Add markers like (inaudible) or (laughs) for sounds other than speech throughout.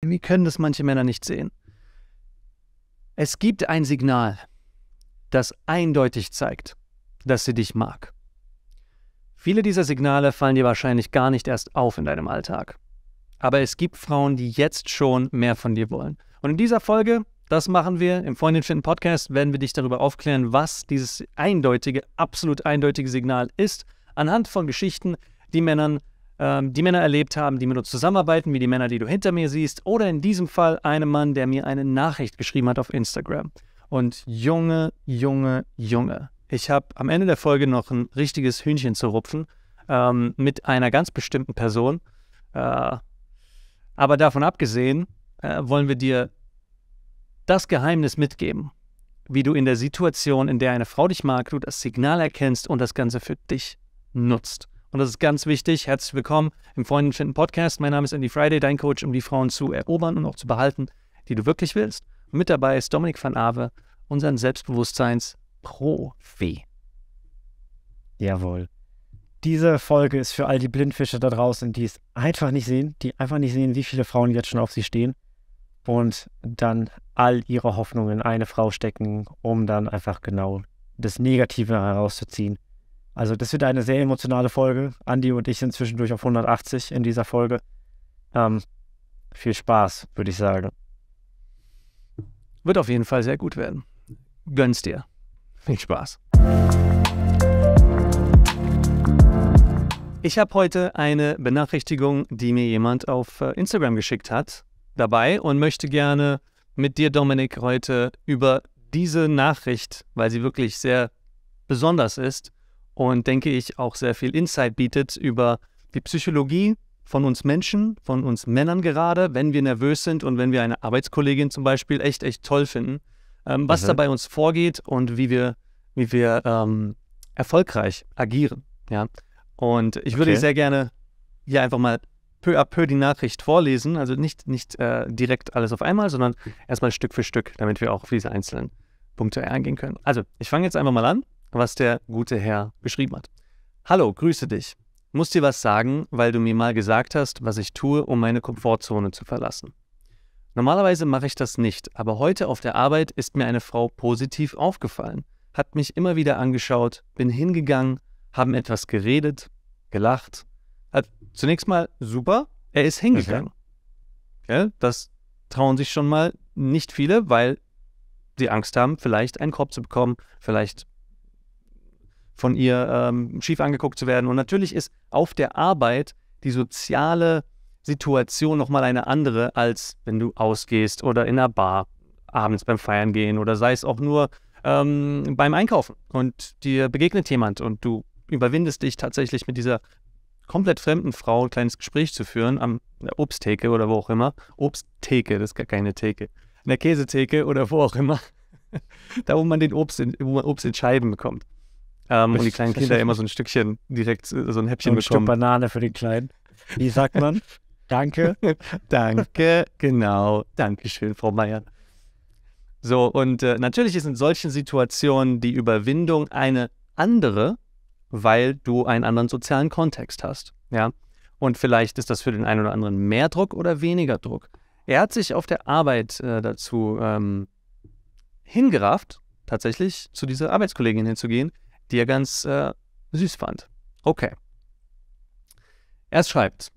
Irgendwie können das manche Männer nicht sehen. Es gibt ein Signal, das eindeutig zeigt, dass sie dich mag. Viele dieser Signale fallen dir wahrscheinlich gar nicht erst auf in deinem Alltag. Aber es gibt Frauen, die jetzt schon mehr von dir wollen. Und in dieser Folge, das machen wir im Freundin finden Podcast, werden wir dich darüber aufklären, was dieses eindeutige, absolut eindeutige Signal ist, anhand von Geschichten, die Männern ähm, die Männer erlebt haben, die mit uns zusammenarbeiten, wie die Männer, die du hinter mir siehst, oder in diesem Fall einem Mann, der mir eine Nachricht geschrieben hat auf Instagram. Und Junge, Junge, Junge. Ich habe am Ende der Folge noch ein richtiges Hühnchen zu rupfen ähm, mit einer ganz bestimmten Person. Äh, aber davon abgesehen, äh, wollen wir dir das Geheimnis mitgeben, wie du in der Situation, in der eine Frau dich mag, du das Signal erkennst und das Ganze für dich nutzt. Und das ist ganz wichtig. Herzlich willkommen im Freunde finden Podcast. Mein Name ist Andy Friday, dein Coach, um die Frauen zu erobern und auch zu behalten, die du wirklich willst. Und mit dabei ist Dominik van Ave, unseren Selbstbewusstseins-Profi. Jawohl. Diese Folge ist für all die Blindfische da draußen, die es einfach nicht sehen, die einfach nicht sehen, wie viele Frauen jetzt schon auf sie stehen und dann all ihre Hoffnungen in eine Frau stecken, um dann einfach genau das Negative herauszuziehen also das wird eine sehr emotionale Folge. Andy und ich sind zwischendurch auf 180 in dieser Folge. Ähm, viel Spaß, würde ich sagen. Wird auf jeden Fall sehr gut werden. Gönn's dir. Viel Spaß. Ich habe heute eine Benachrichtigung, die mir jemand auf äh, Instagram geschickt hat, dabei und möchte gerne mit dir, Dominik, heute über diese Nachricht, weil sie wirklich sehr besonders ist, und denke ich auch sehr viel Insight bietet über die Psychologie von uns Menschen, von uns Männern gerade, wenn wir nervös sind und wenn wir eine Arbeitskollegin zum Beispiel echt, echt toll finden, ähm, was mhm. da bei uns vorgeht und wie wir, wie wir ähm, erfolgreich agieren. Ja? Und ich okay. würde sehr gerne hier einfach mal peu à peu die Nachricht vorlesen, also nicht, nicht äh, direkt alles auf einmal, sondern erstmal Stück für Stück, damit wir auch auf diese einzelnen Punkte eingehen können. Also, ich fange jetzt einfach mal an was der gute Herr geschrieben hat. Hallo, grüße dich. Muss dir was sagen, weil du mir mal gesagt hast, was ich tue, um meine Komfortzone zu verlassen. Normalerweise mache ich das nicht, aber heute auf der Arbeit ist mir eine Frau positiv aufgefallen, hat mich immer wieder angeschaut, bin hingegangen, haben etwas geredet, gelacht. zunächst mal super, er ist hingegangen. Okay. Ja, das trauen sich schon mal nicht viele, weil sie Angst haben, vielleicht einen Korb zu bekommen, vielleicht von ihr ähm, schief angeguckt zu werden. Und natürlich ist auf der Arbeit die soziale Situation nochmal eine andere, als wenn du ausgehst oder in einer Bar abends beim Feiern gehen oder sei es auch nur ähm, beim Einkaufen und dir begegnet jemand und du überwindest dich tatsächlich mit dieser komplett fremden Frau ein kleines Gespräch zu führen am äh, Obsttheke oder wo auch immer. Obsttheke, das ist gar keine Theke. In der Käsetheke oder wo auch immer. (laughs) da, wo man den Obst in, wo man Obst in Scheiben bekommt. Ähm, und die kleinen Kinder immer so ein Stückchen direkt, so ein Häppchen so ein bekommen. Stück Banane für den Kleinen. Wie sagt man? (laughs) Danke. Danke, genau. Dankeschön, Frau Meier. So, und äh, natürlich ist in solchen Situationen die Überwindung eine andere, weil du einen anderen sozialen Kontext hast. Ja. Und vielleicht ist das für den einen oder anderen mehr Druck oder weniger Druck. Er hat sich auf der Arbeit äh, dazu ähm, hingerafft, tatsächlich zu dieser Arbeitskollegin hinzugehen, die er ganz äh, süß fand. Okay. Er schreibt.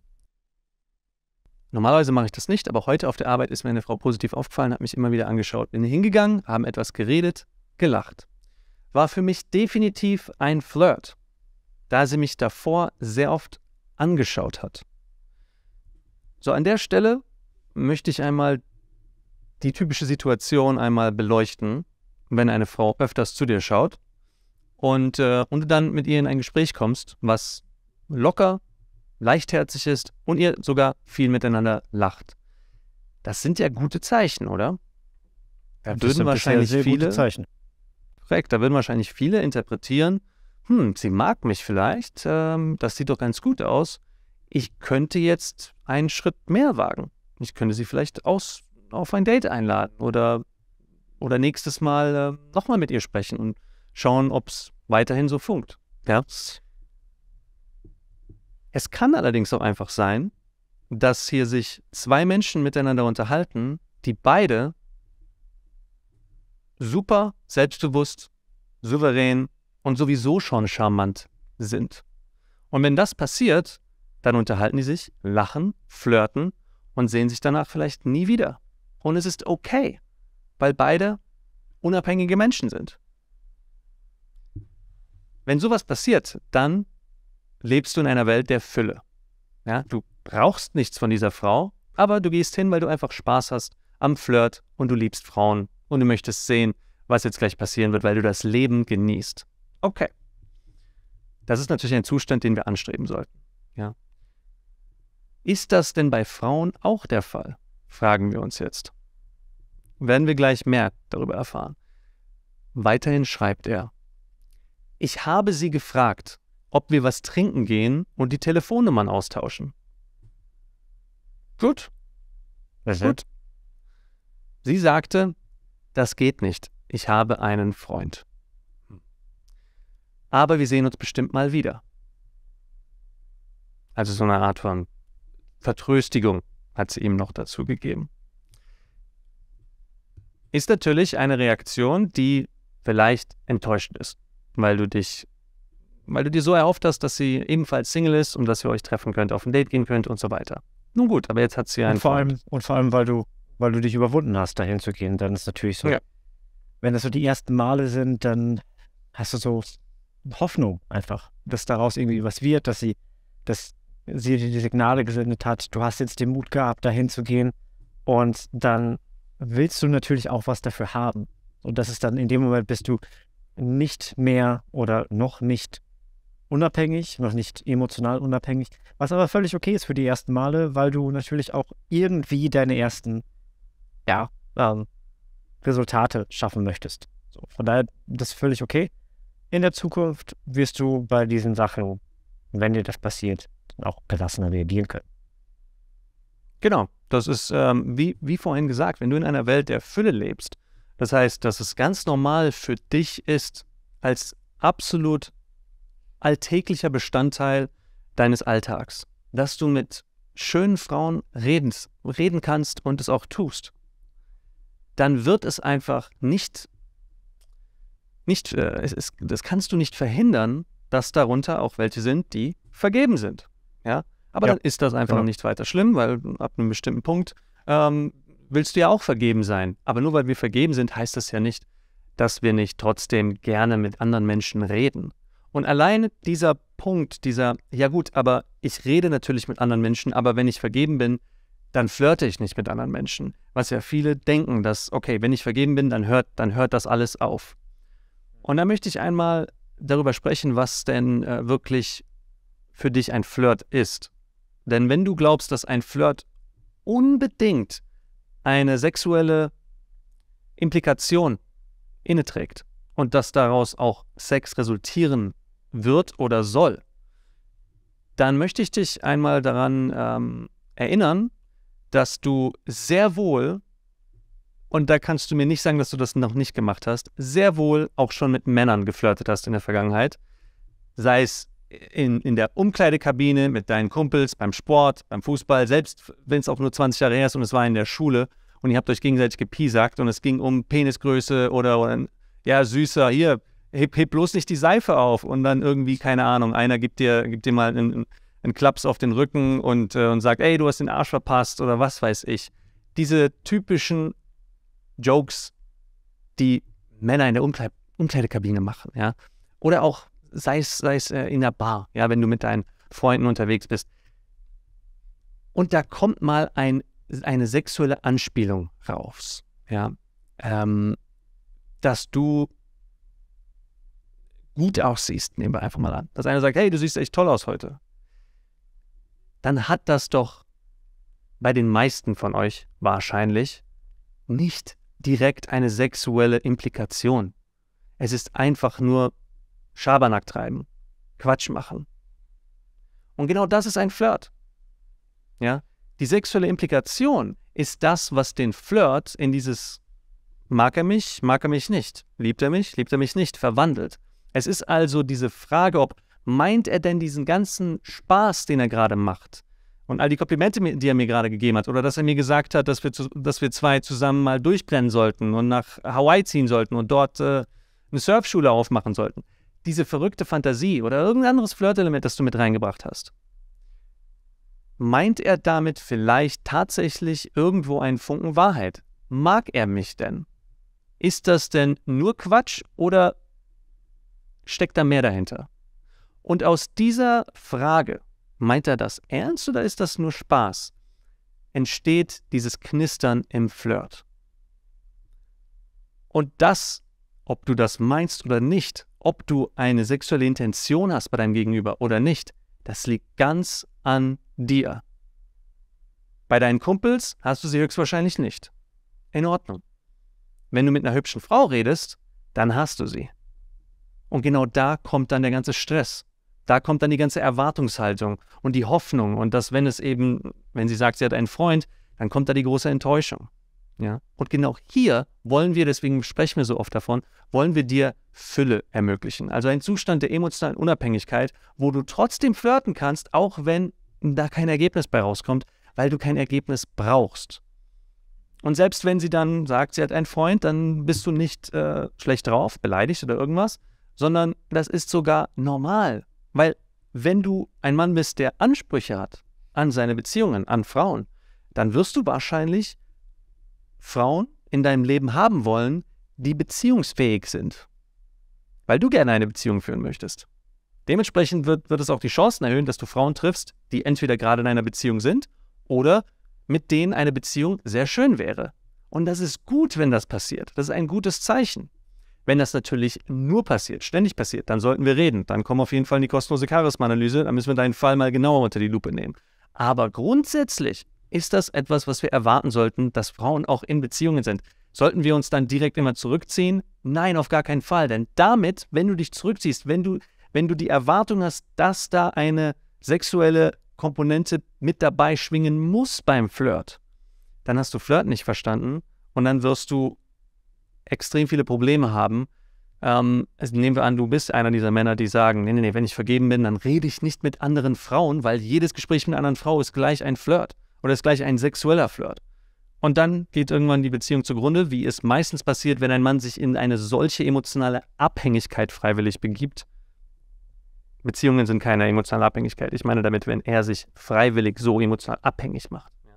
Normalerweise mache ich das nicht, aber heute auf der Arbeit ist mir eine Frau positiv aufgefallen, hat mich immer wieder angeschaut. Bin hingegangen, haben etwas geredet, gelacht. War für mich definitiv ein Flirt, da sie mich davor sehr oft angeschaut hat. So, an der Stelle möchte ich einmal die typische Situation einmal beleuchten, wenn eine Frau öfters zu dir schaut und, äh, und du dann mit ihr in ein Gespräch kommst, was locker, leichtherzig ist und ihr sogar viel miteinander lacht. Das sind ja gute Zeichen, oder? Da das sind wahrscheinlich sehr viele. Gute Zeichen. Korrekt, da würden wahrscheinlich viele interpretieren, hm, sie mag mich vielleicht, ähm, das sieht doch ganz gut aus. Ich könnte jetzt einen Schritt mehr wagen. Ich könnte sie vielleicht aus, auf ein Date einladen oder, oder nächstes Mal äh, nochmal mit ihr sprechen und schauen, ob es weiterhin so funkt. Ja? Es kann allerdings auch einfach sein, dass hier sich zwei Menschen miteinander unterhalten, die beide super selbstbewusst, souverän und sowieso schon charmant sind. Und wenn das passiert, dann unterhalten die sich, lachen, flirten und sehen sich danach vielleicht nie wieder. Und es ist okay, weil beide unabhängige Menschen sind. Wenn sowas passiert, dann lebst du in einer Welt der Fülle. Ja, du brauchst nichts von dieser Frau, aber du gehst hin, weil du einfach Spaß hast am Flirt und du liebst Frauen und du möchtest sehen, was jetzt gleich passieren wird, weil du das Leben genießt. Okay. Das ist natürlich ein Zustand, den wir anstreben sollten. Ja. Ist das denn bei Frauen auch der Fall? Fragen wir uns jetzt. Werden wir gleich mehr darüber erfahren. Weiterhin schreibt er, ich habe sie gefragt, ob wir was trinken gehen und die Telefonnummern austauschen. Gut. Mhm. Gut. Sie sagte, das geht nicht. Ich habe einen Freund. Aber wir sehen uns bestimmt mal wieder. Also so eine Art von Vertröstigung hat sie ihm noch dazu gegeben. Ist natürlich eine Reaktion, die vielleicht enttäuschend ist weil du dich, weil du dir so erhofft hast, dass sie ebenfalls Single ist und dass ihr euch treffen könnt, auf ein Date gehen könnt und so weiter. Nun gut, aber jetzt hat sie einen. Und vor, Freund. allem, und vor allem, weil du, weil du dich überwunden hast, dahin zu gehen, dann ist natürlich so. Ja. Wenn das so die ersten Male sind, dann hast du so Hoffnung einfach, dass daraus irgendwie was wird, dass sie, dass sie dir die Signale gesendet hat, du hast jetzt den Mut gehabt, dahin zu gehen. Und dann willst du natürlich auch was dafür haben. Und das ist dann in dem Moment bist du nicht mehr oder noch nicht unabhängig, noch nicht emotional unabhängig, was aber völlig okay ist für die ersten Male, weil du natürlich auch irgendwie deine ersten ja, ähm, Resultate schaffen möchtest. So, von daher, das ist völlig okay. In der Zukunft wirst du bei diesen Sachen, wenn dir das passiert, auch gelassener reagieren können. Genau, das ist ähm, wie, wie vorhin gesagt, wenn du in einer Welt der Fülle lebst, das heißt, dass es ganz normal für dich ist, als absolut alltäglicher Bestandteil deines Alltags, dass du mit schönen Frauen reden, reden kannst und es auch tust, dann wird es einfach nicht, nicht äh, es, es, das kannst du nicht verhindern, dass darunter auch welche sind, die vergeben sind. Ja? Aber ja. dann ist das einfach genau. nicht weiter schlimm, weil ab einem bestimmten Punkt ähm, willst du ja auch vergeben sein. Aber nur weil wir vergeben sind, heißt das ja nicht, dass wir nicht trotzdem gerne mit anderen Menschen reden. Und allein dieser Punkt, dieser, ja gut, aber ich rede natürlich mit anderen Menschen, aber wenn ich vergeben bin, dann flirte ich nicht mit anderen Menschen. Was ja viele denken, dass, okay, wenn ich vergeben bin, dann hört, dann hört das alles auf. Und da möchte ich einmal darüber sprechen, was denn äh, wirklich für dich ein Flirt ist. Denn wenn du glaubst, dass ein Flirt unbedingt eine sexuelle Implikation inne trägt und dass daraus auch Sex resultieren wird oder soll, dann möchte ich dich einmal daran ähm, erinnern, dass du sehr wohl, und da kannst du mir nicht sagen, dass du das noch nicht gemacht hast, sehr wohl auch schon mit Männern geflirtet hast in der Vergangenheit, sei es in, in der Umkleidekabine mit deinen Kumpels, beim Sport, beim Fußball, selbst wenn es auch nur 20 Jahre her ist und es war in der Schule und ihr habt euch gegenseitig gepiesackt und es ging um Penisgröße oder, oder ja, süßer, hier, heb, heb bloß nicht die Seife auf und dann irgendwie, keine Ahnung, einer gibt dir, gibt dir mal einen, einen Klaps auf den Rücken und, äh, und sagt, ey, du hast den Arsch verpasst oder was weiß ich. Diese typischen Jokes, die Männer in der Umkleidekabine machen, ja. Oder auch sei es, sei es äh, in der Bar, ja, wenn du mit deinen Freunden unterwegs bist. Und da kommt mal ein, eine sexuelle Anspielung raus, ja, ähm, dass du gut aussiehst, nehmen wir einfach mal an. Dass einer sagt, hey, du siehst echt toll aus heute. Dann hat das doch bei den meisten von euch wahrscheinlich nicht direkt eine sexuelle Implikation. Es ist einfach nur Schabernack treiben, Quatsch machen. Und genau das ist ein Flirt. Ja? Die sexuelle Implikation ist das, was den Flirt in dieses mag er mich, mag er mich nicht, liebt er mich, liebt er mich nicht verwandelt. Es ist also diese Frage, ob meint er denn diesen ganzen Spaß, den er gerade macht, und all die Komplimente, die er mir gerade gegeben hat, oder dass er mir gesagt hat, dass wir, zu, dass wir zwei zusammen mal durchbrennen sollten und nach Hawaii ziehen sollten und dort äh, eine Surfschule aufmachen sollten diese verrückte Fantasie oder irgendein anderes Flirtelement, das du mit reingebracht hast. Meint er damit vielleicht tatsächlich irgendwo einen Funken Wahrheit? Mag er mich denn? Ist das denn nur Quatsch oder steckt da mehr dahinter? Und aus dieser Frage, meint er das ernst oder ist das nur Spaß, entsteht dieses Knistern im Flirt. Und das, ob du das meinst oder nicht, ob du eine sexuelle Intention hast bei deinem Gegenüber oder nicht, das liegt ganz an dir. Bei deinen Kumpels hast du sie höchstwahrscheinlich nicht. In Ordnung. Wenn du mit einer hübschen Frau redest, dann hast du sie. Und genau da kommt dann der ganze Stress. Da kommt dann die ganze Erwartungshaltung und die Hoffnung und dass, wenn es eben, wenn sie sagt, sie hat einen Freund, dann kommt da die große Enttäuschung. Ja? Und genau hier wollen wir, deswegen sprechen wir so oft davon, wollen wir dir Fülle ermöglichen. Also einen Zustand der emotionalen Unabhängigkeit, wo du trotzdem flirten kannst, auch wenn da kein Ergebnis bei rauskommt, weil du kein Ergebnis brauchst. Und selbst wenn sie dann sagt, sie hat einen Freund, dann bist du nicht äh, schlecht drauf, beleidigt oder irgendwas, sondern das ist sogar normal. Weil wenn du ein Mann bist, der Ansprüche hat an seine Beziehungen, an Frauen, dann wirst du wahrscheinlich Frauen in deinem Leben haben wollen, die beziehungsfähig sind. Weil du gerne eine Beziehung führen möchtest. Dementsprechend wird, wird es auch die Chancen erhöhen, dass du Frauen triffst, die entweder gerade in einer Beziehung sind oder mit denen eine Beziehung sehr schön wäre. Und das ist gut, wenn das passiert. Das ist ein gutes Zeichen. Wenn das natürlich nur passiert, ständig passiert, dann sollten wir reden. Dann kommen auf jeden Fall in die kostenlose Charisma-Analyse. Dann müssen wir deinen Fall mal genauer unter die Lupe nehmen. Aber grundsätzlich ist das etwas, was wir erwarten sollten, dass Frauen auch in Beziehungen sind? Sollten wir uns dann direkt immer zurückziehen? Nein, auf gar keinen Fall. Denn damit, wenn du dich zurückziehst, wenn du, wenn du die Erwartung hast, dass da eine sexuelle Komponente mit dabei schwingen muss beim Flirt, dann hast du Flirt nicht verstanden und dann wirst du extrem viele Probleme haben. Ähm, also nehmen wir an, du bist einer dieser Männer, die sagen, nee, nee, nee, wenn ich vergeben bin, dann rede ich nicht mit anderen Frauen, weil jedes Gespräch mit einer anderen Frau ist gleich ein Flirt oder ist gleich ein sexueller Flirt. Und dann geht irgendwann die Beziehung zugrunde, wie es meistens passiert, wenn ein Mann sich in eine solche emotionale Abhängigkeit freiwillig begibt. Beziehungen sind keine emotionale Abhängigkeit. Ich meine damit, wenn er sich freiwillig so emotional abhängig macht. Ja.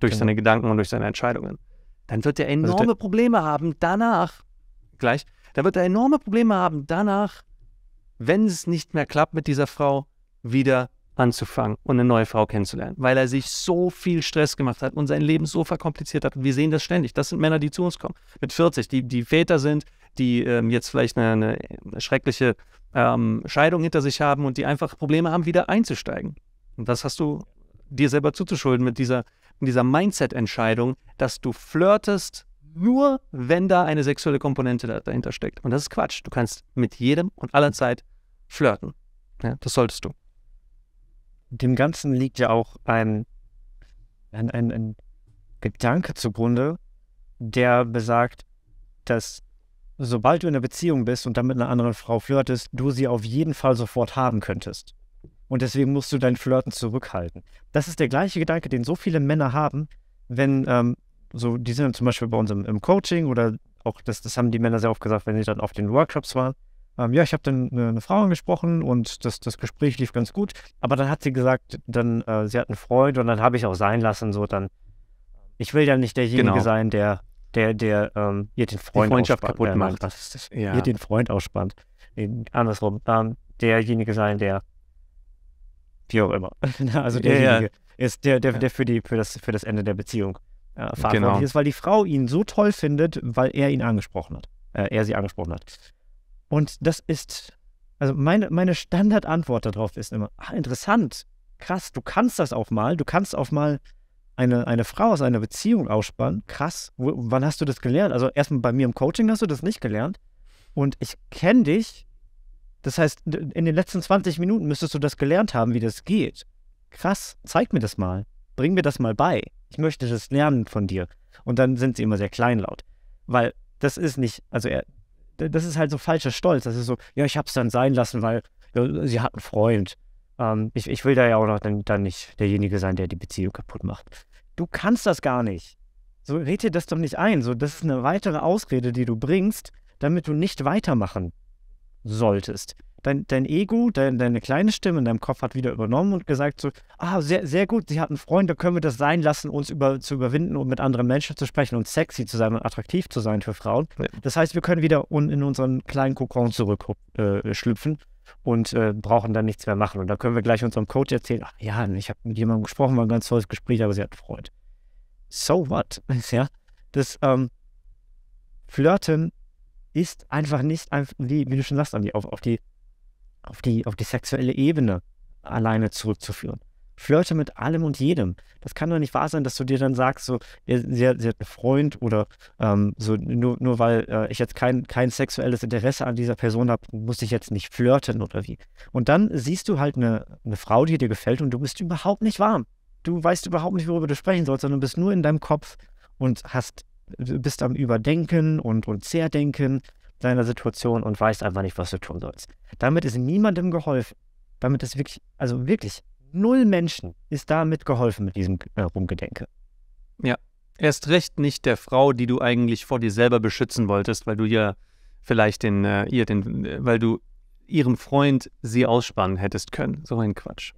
Durch genau. seine Gedanken und durch seine Entscheidungen. Dann wird er enorme also der, Probleme haben danach. Gleich. Dann wird er enorme Probleme haben danach, wenn es nicht mehr klappt mit dieser Frau, wieder anzufangen und eine neue Frau kennenzulernen, weil er sich so viel Stress gemacht hat und sein Leben so verkompliziert hat. Wir sehen das ständig. Das sind Männer, die zu uns kommen mit 40, die, die Väter sind, die ähm, jetzt vielleicht eine, eine schreckliche ähm, Scheidung hinter sich haben und die einfach Probleme haben, wieder einzusteigen. Und das hast du dir selber zuzuschulden mit dieser, dieser Mindset-Entscheidung, dass du flirtest, nur wenn da eine sexuelle Komponente dahinter steckt. Und das ist Quatsch. Du kannst mit jedem und aller Zeit flirten. Ja, das solltest du dem Ganzen liegt ja auch ein, ein, ein, ein Gedanke zugrunde, der besagt, dass sobald du in einer Beziehung bist und dann mit einer anderen Frau flirtest, du sie auf jeden Fall sofort haben könntest. Und deswegen musst du dein Flirten zurückhalten. Das ist der gleiche Gedanke, den so viele Männer haben, wenn, ähm, so, die sind zum Beispiel bei uns im, im Coaching oder auch, das, das haben die Männer sehr oft gesagt, wenn sie dann auf den Workshops waren, ähm, ja, ich habe dann eine, äh, eine, Frau angesprochen und das, das Gespräch lief ganz gut. Aber dann hat sie gesagt, dann äh, sie hat einen Freund und dann habe ich auch sein lassen, so dann. Ich will ja nicht derjenige genau. sein, der der der ähm, ihr den Freund Die Freundschaft kaputt macht, macht. Ja. ihr den Freund ausspannt. In, andersrum, ähm, derjenige sein, der wie auch immer. (laughs) Ne, also derjenige ja, ja. ist der, der, der für, die, für, das, für das Ende der Beziehung äh, verantwortlich genau. ist, weil die Frau ihn so toll findet, weil er ihn angesprochen hat. Äh, er sie angesprochen hat. Und das ist, also meine, meine Standardantwort darauf ist immer, ach, interessant, krass, du kannst das auch mal, du kannst auch mal eine, eine Frau aus einer Beziehung ausspannen, krass, wo, wann hast du das gelernt? Also erstmal bei mir im Coaching hast du das nicht gelernt und ich kenne dich, das heißt, in den letzten 20 Minuten müsstest du das gelernt haben, wie das geht. Krass, zeig mir das mal, bring mir das mal bei, ich möchte das lernen von dir. Und dann sind sie immer sehr kleinlaut, weil das ist nicht, also er, das ist halt so falscher Stolz. Das ist so, ja, ich hab's dann sein lassen, weil ja, sie hat einen Freund. Ähm, ich, ich will da ja auch noch dann, dann nicht derjenige sein, der die Beziehung kaputt macht. Du kannst das gar nicht. So, red dir das doch nicht ein. So, das ist eine weitere Ausrede, die du bringst, damit du nicht weitermachen solltest dein, dein Ego, dein, deine kleine Stimme in deinem Kopf hat wieder übernommen und gesagt so, ah, sehr, sehr gut, sie hatten Freunde, können wir das sein lassen, uns über, zu überwinden und mit anderen Menschen zu sprechen und sexy zu sein und attraktiv zu sein für Frauen. Ja. Das heißt, wir können wieder un, in unseren kleinen Kokon zurückschlüpfen äh, und äh, brauchen dann nichts mehr machen. Und da können wir gleich unserem Coach erzählen, ach ja, ich habe mit jemandem gesprochen, war ein ganz tolles Gespräch, aber sie hat einen Freund. So what? (laughs) ja, das ähm, Flirten ist einfach nicht, wie, wie du schon sagst, auf, auf die auf die, auf die sexuelle Ebene alleine zurückzuführen. Flirte mit allem und jedem. Das kann doch nicht wahr sein, dass du dir dann sagst, so, sie, sie hat einen Freund oder ähm, so, nur, nur weil äh, ich jetzt kein, kein sexuelles Interesse an dieser Person habe, muss ich jetzt nicht flirten oder wie. Und dann siehst du halt eine, eine Frau, die dir gefällt und du bist überhaupt nicht warm. Du weißt überhaupt nicht, worüber du sprechen sollst, sondern du bist nur in deinem Kopf und hast, bist am Überdenken und, und Zerdenken deiner Situation und weißt einfach nicht, was du tun sollst. Damit ist niemandem geholfen. Damit ist wirklich, also wirklich null Menschen ist damit geholfen mit diesem äh, Rumgedenke. Ja, erst recht nicht der Frau, die du eigentlich vor dir selber beschützen wolltest, weil du ja vielleicht den, äh, ihr den, äh, weil du ihrem Freund sie ausspannen hättest können. So ein Quatsch.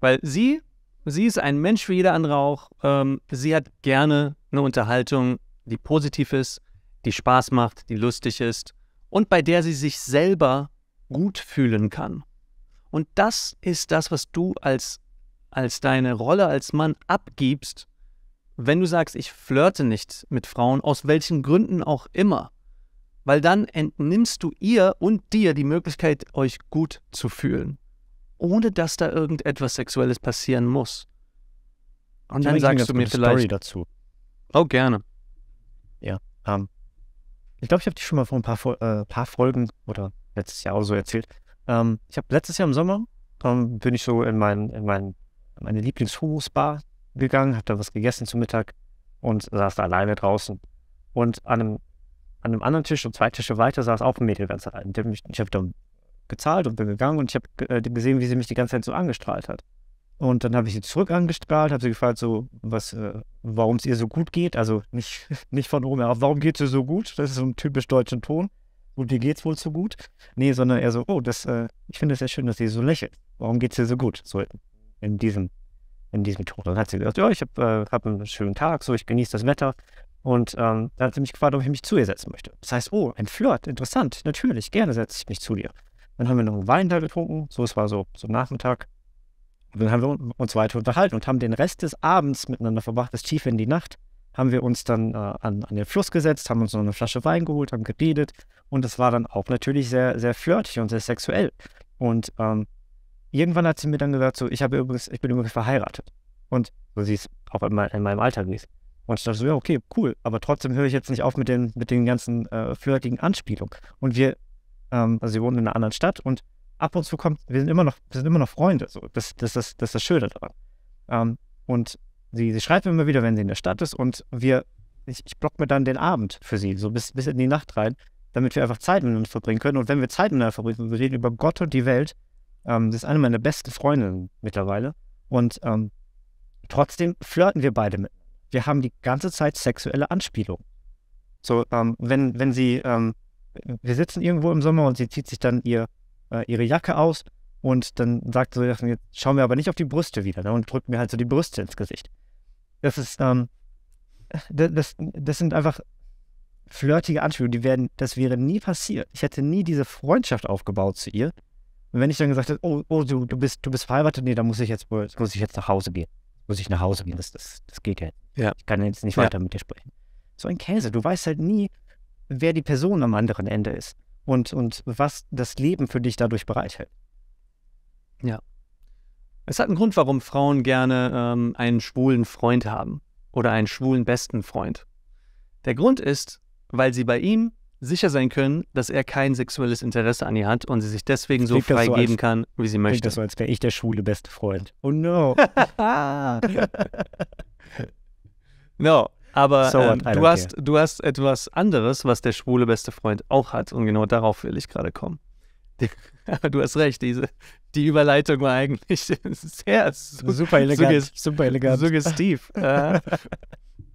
Weil sie, sie ist ein Mensch wie jeder andere auch. Ähm, sie hat gerne eine Unterhaltung, die positiv ist, die Spaß macht, die lustig ist und bei der sie sich selber gut fühlen kann. Und das ist das, was du als, als deine Rolle als Mann abgibst, wenn du sagst, ich flirte nicht mit Frauen, aus welchen Gründen auch immer. Weil dann entnimmst du ihr und dir die Möglichkeit, euch gut zu fühlen, ohne dass da irgendetwas Sexuelles passieren muss. Und dann sagst du mir vielleicht. Story dazu. Oh, gerne. Ja. Um, ähm, ich glaube, ich habe dich schon mal vor ein paar, äh, paar, Folgen oder letztes Jahr auch so erzählt. Ähm, ich habe letztes Jahr im Sommer ähm, bin ich so in, mein, in mein, meine Lieblingshumusbar gegangen, habe da was gegessen zum Mittag und saß da alleine draußen. Und an einem, an einem anderen Tisch und zwei Tische weiter saß auch ein Mädel ganz allein. Ich habe dann gezahlt und bin gegangen und ich habe äh, gesehen, wie sie mich die ganze Zeit so angestrahlt hat. Und dann habe ich sie zurück angestrahlt, habe sie gefragt, so, äh, warum es ihr so gut geht. Also nicht, (laughs) nicht von oben herab, warum geht es ihr so gut? Das ist so ein typisch deutscher Ton. Und dir geht es wohl so gut? Nee, sondern eher so, oh, das, äh, ich finde es sehr schön, dass sie so lächelt. Warum geht es ihr so gut? So in diesem, in diesem Ton. Dann hat sie gesagt, ja, ich habe äh, hab einen schönen Tag, so, ich genieße das Wetter. Und ähm, dann hat sie mich gefragt, ob ich mich zu ihr setzen möchte. Das heißt, oh, ein Flirt, interessant, natürlich, gerne setze ich mich zu dir. Dann haben wir noch einen Wein da getrunken, so, es war so, so Nachmittag. Und dann haben wir uns weiter unterhalten und haben den Rest des Abends miteinander verbracht, bis tief in die Nacht, haben wir uns dann äh, an, an den Fluss gesetzt, haben uns noch eine Flasche Wein geholt, haben geredet und das war dann auch natürlich sehr, sehr flirtig und sehr sexuell. Und ähm, irgendwann hat sie mir dann gesagt, so, ich habe übrigens, ich bin übrigens verheiratet. Und so sie ist auch in, in meinem Alter gewesen. Und ich dachte so, ja, okay, cool, aber trotzdem höre ich jetzt nicht auf mit den, mit den ganzen äh, flirtigen Anspielungen. Und wir, ähm, also wir wohnen in einer anderen Stadt und ab und zu kommt, wir sind immer noch, wir sind immer noch Freunde. So. Das, das, das, das ist das Schöne daran. Ähm, und sie, sie schreibt mir immer wieder, wenn sie in der Stadt ist und wir, ich, ich block mir dann den Abend für sie, so bis, bis in die Nacht rein, damit wir einfach Zeit miteinander verbringen können. Und wenn wir Zeit miteinander verbringen, wir reden über Gott und die Welt. Ähm, das ist eine meiner besten Freundinnen mittlerweile. Und ähm, trotzdem flirten wir beide mit. Wir haben die ganze Zeit sexuelle Anspielung. So, ähm, wenn, wenn sie, ähm, wir sitzen irgendwo im Sommer und sie zieht sich dann ihr äh, ihre Jacke aus und dann sagt sie, so, jetzt schauen wir aber nicht auf die Brüste wieder ne, und drückt mir halt so die Brüste ins Gesicht. Das ist, ähm, das, das, sind einfach flirtige Anspielungen, die werden, das wäre nie passiert. Ich hätte nie diese Freundschaft aufgebaut zu ihr. Und wenn ich dann gesagt hätte, oh, oh du, du, bist, du bist verheiratet, nee, da muss ich jetzt, muss ich jetzt nach Hause gehen. Muss ich nach Hause gehen, das, das, das geht ja. ja. Ich kann jetzt nicht ja. weiter mit dir sprechen. So ein Käse, du weißt halt nie, wer die Person am anderen Ende ist und, und was das Leben für dich dadurch bereithält. Ja. Es hat einen Grund, warum Frauen gerne ähm, einen schwulen Freund haben oder einen schwulen besten Freund. Der Grund ist, weil sie bei ihm sicher sein können, dass er kein sexuelles Interesse an ihr hat und sie sich deswegen so freigeben so kann, wie sie möchte. Das so, als wäre ich der schwule beste Freund. Oh no. (laughs) (laughs) no. Aber so ähm, du, hast, du hast etwas anderes, was der schwule beste Freund auch hat. Und genau darauf will ich gerade kommen. (laughs) du hast recht, diese, die Überleitung war eigentlich (laughs) sehr super elegant. Suggest super elegant. Suggestiv. äh,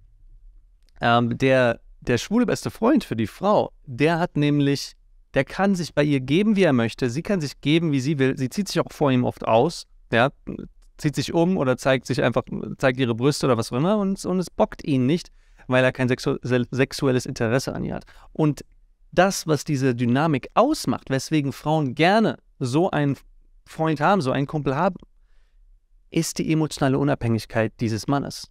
(laughs) ähm, der, der schwule beste Freund für die Frau, der hat nämlich, der kann sich bei ihr geben, wie er möchte. Sie kann sich geben, wie sie will. Sie zieht sich auch vor ihm oft aus. Ja, zieht sich um oder zeigt sich einfach, zeigt ihre Brüste oder was auch immer und, und es bockt ihn nicht, weil er kein sexu sexuelles Interesse an ihr hat. Und das, was diese Dynamik ausmacht, weswegen Frauen gerne so einen Freund haben, so einen Kumpel haben, ist die emotionale Unabhängigkeit dieses Mannes.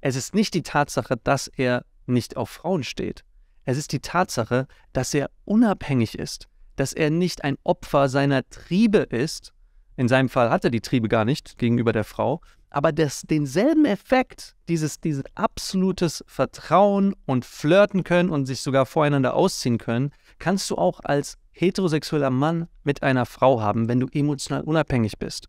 Es ist nicht die Tatsache, dass er nicht auf Frauen steht. Es ist die Tatsache, dass er unabhängig ist, dass er nicht ein Opfer seiner Triebe ist, in seinem Fall hat er die Triebe gar nicht gegenüber der Frau, aber das, denselben Effekt, dieses, dieses absolutes Vertrauen und flirten können und sich sogar voreinander ausziehen können, kannst du auch als heterosexueller Mann mit einer Frau haben, wenn du emotional unabhängig bist.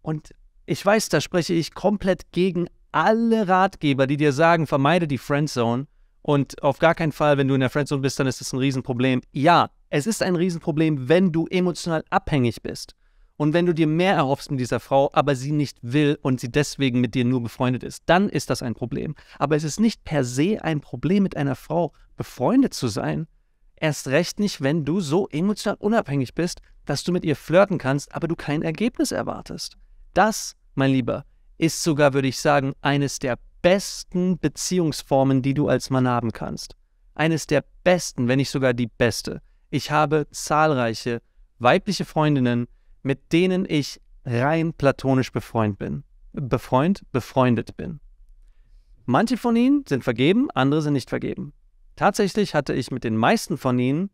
Und ich weiß, da spreche ich komplett gegen alle Ratgeber, die dir sagen, vermeide die Friendzone und auf gar keinen Fall, wenn du in der Friendzone bist, dann ist das ein Riesenproblem. Ja, es ist ein Riesenproblem, wenn du emotional abhängig bist. Und wenn du dir mehr erhoffst mit dieser Frau, aber sie nicht will und sie deswegen mit dir nur befreundet ist, dann ist das ein Problem. Aber es ist nicht per se ein Problem, mit einer Frau befreundet zu sein. Erst recht nicht, wenn du so emotional unabhängig bist, dass du mit ihr flirten kannst, aber du kein Ergebnis erwartest. Das, mein Lieber, ist sogar, würde ich sagen, eines der besten Beziehungsformen, die du als Mann haben kannst. Eines der besten, wenn nicht sogar die beste. Ich habe zahlreiche weibliche Freundinnen, mit denen ich rein platonisch befreundet bin. Befreund, befreundet bin. Manche von ihnen sind vergeben, andere sind nicht vergeben. Tatsächlich hatte ich mit den meisten von ihnen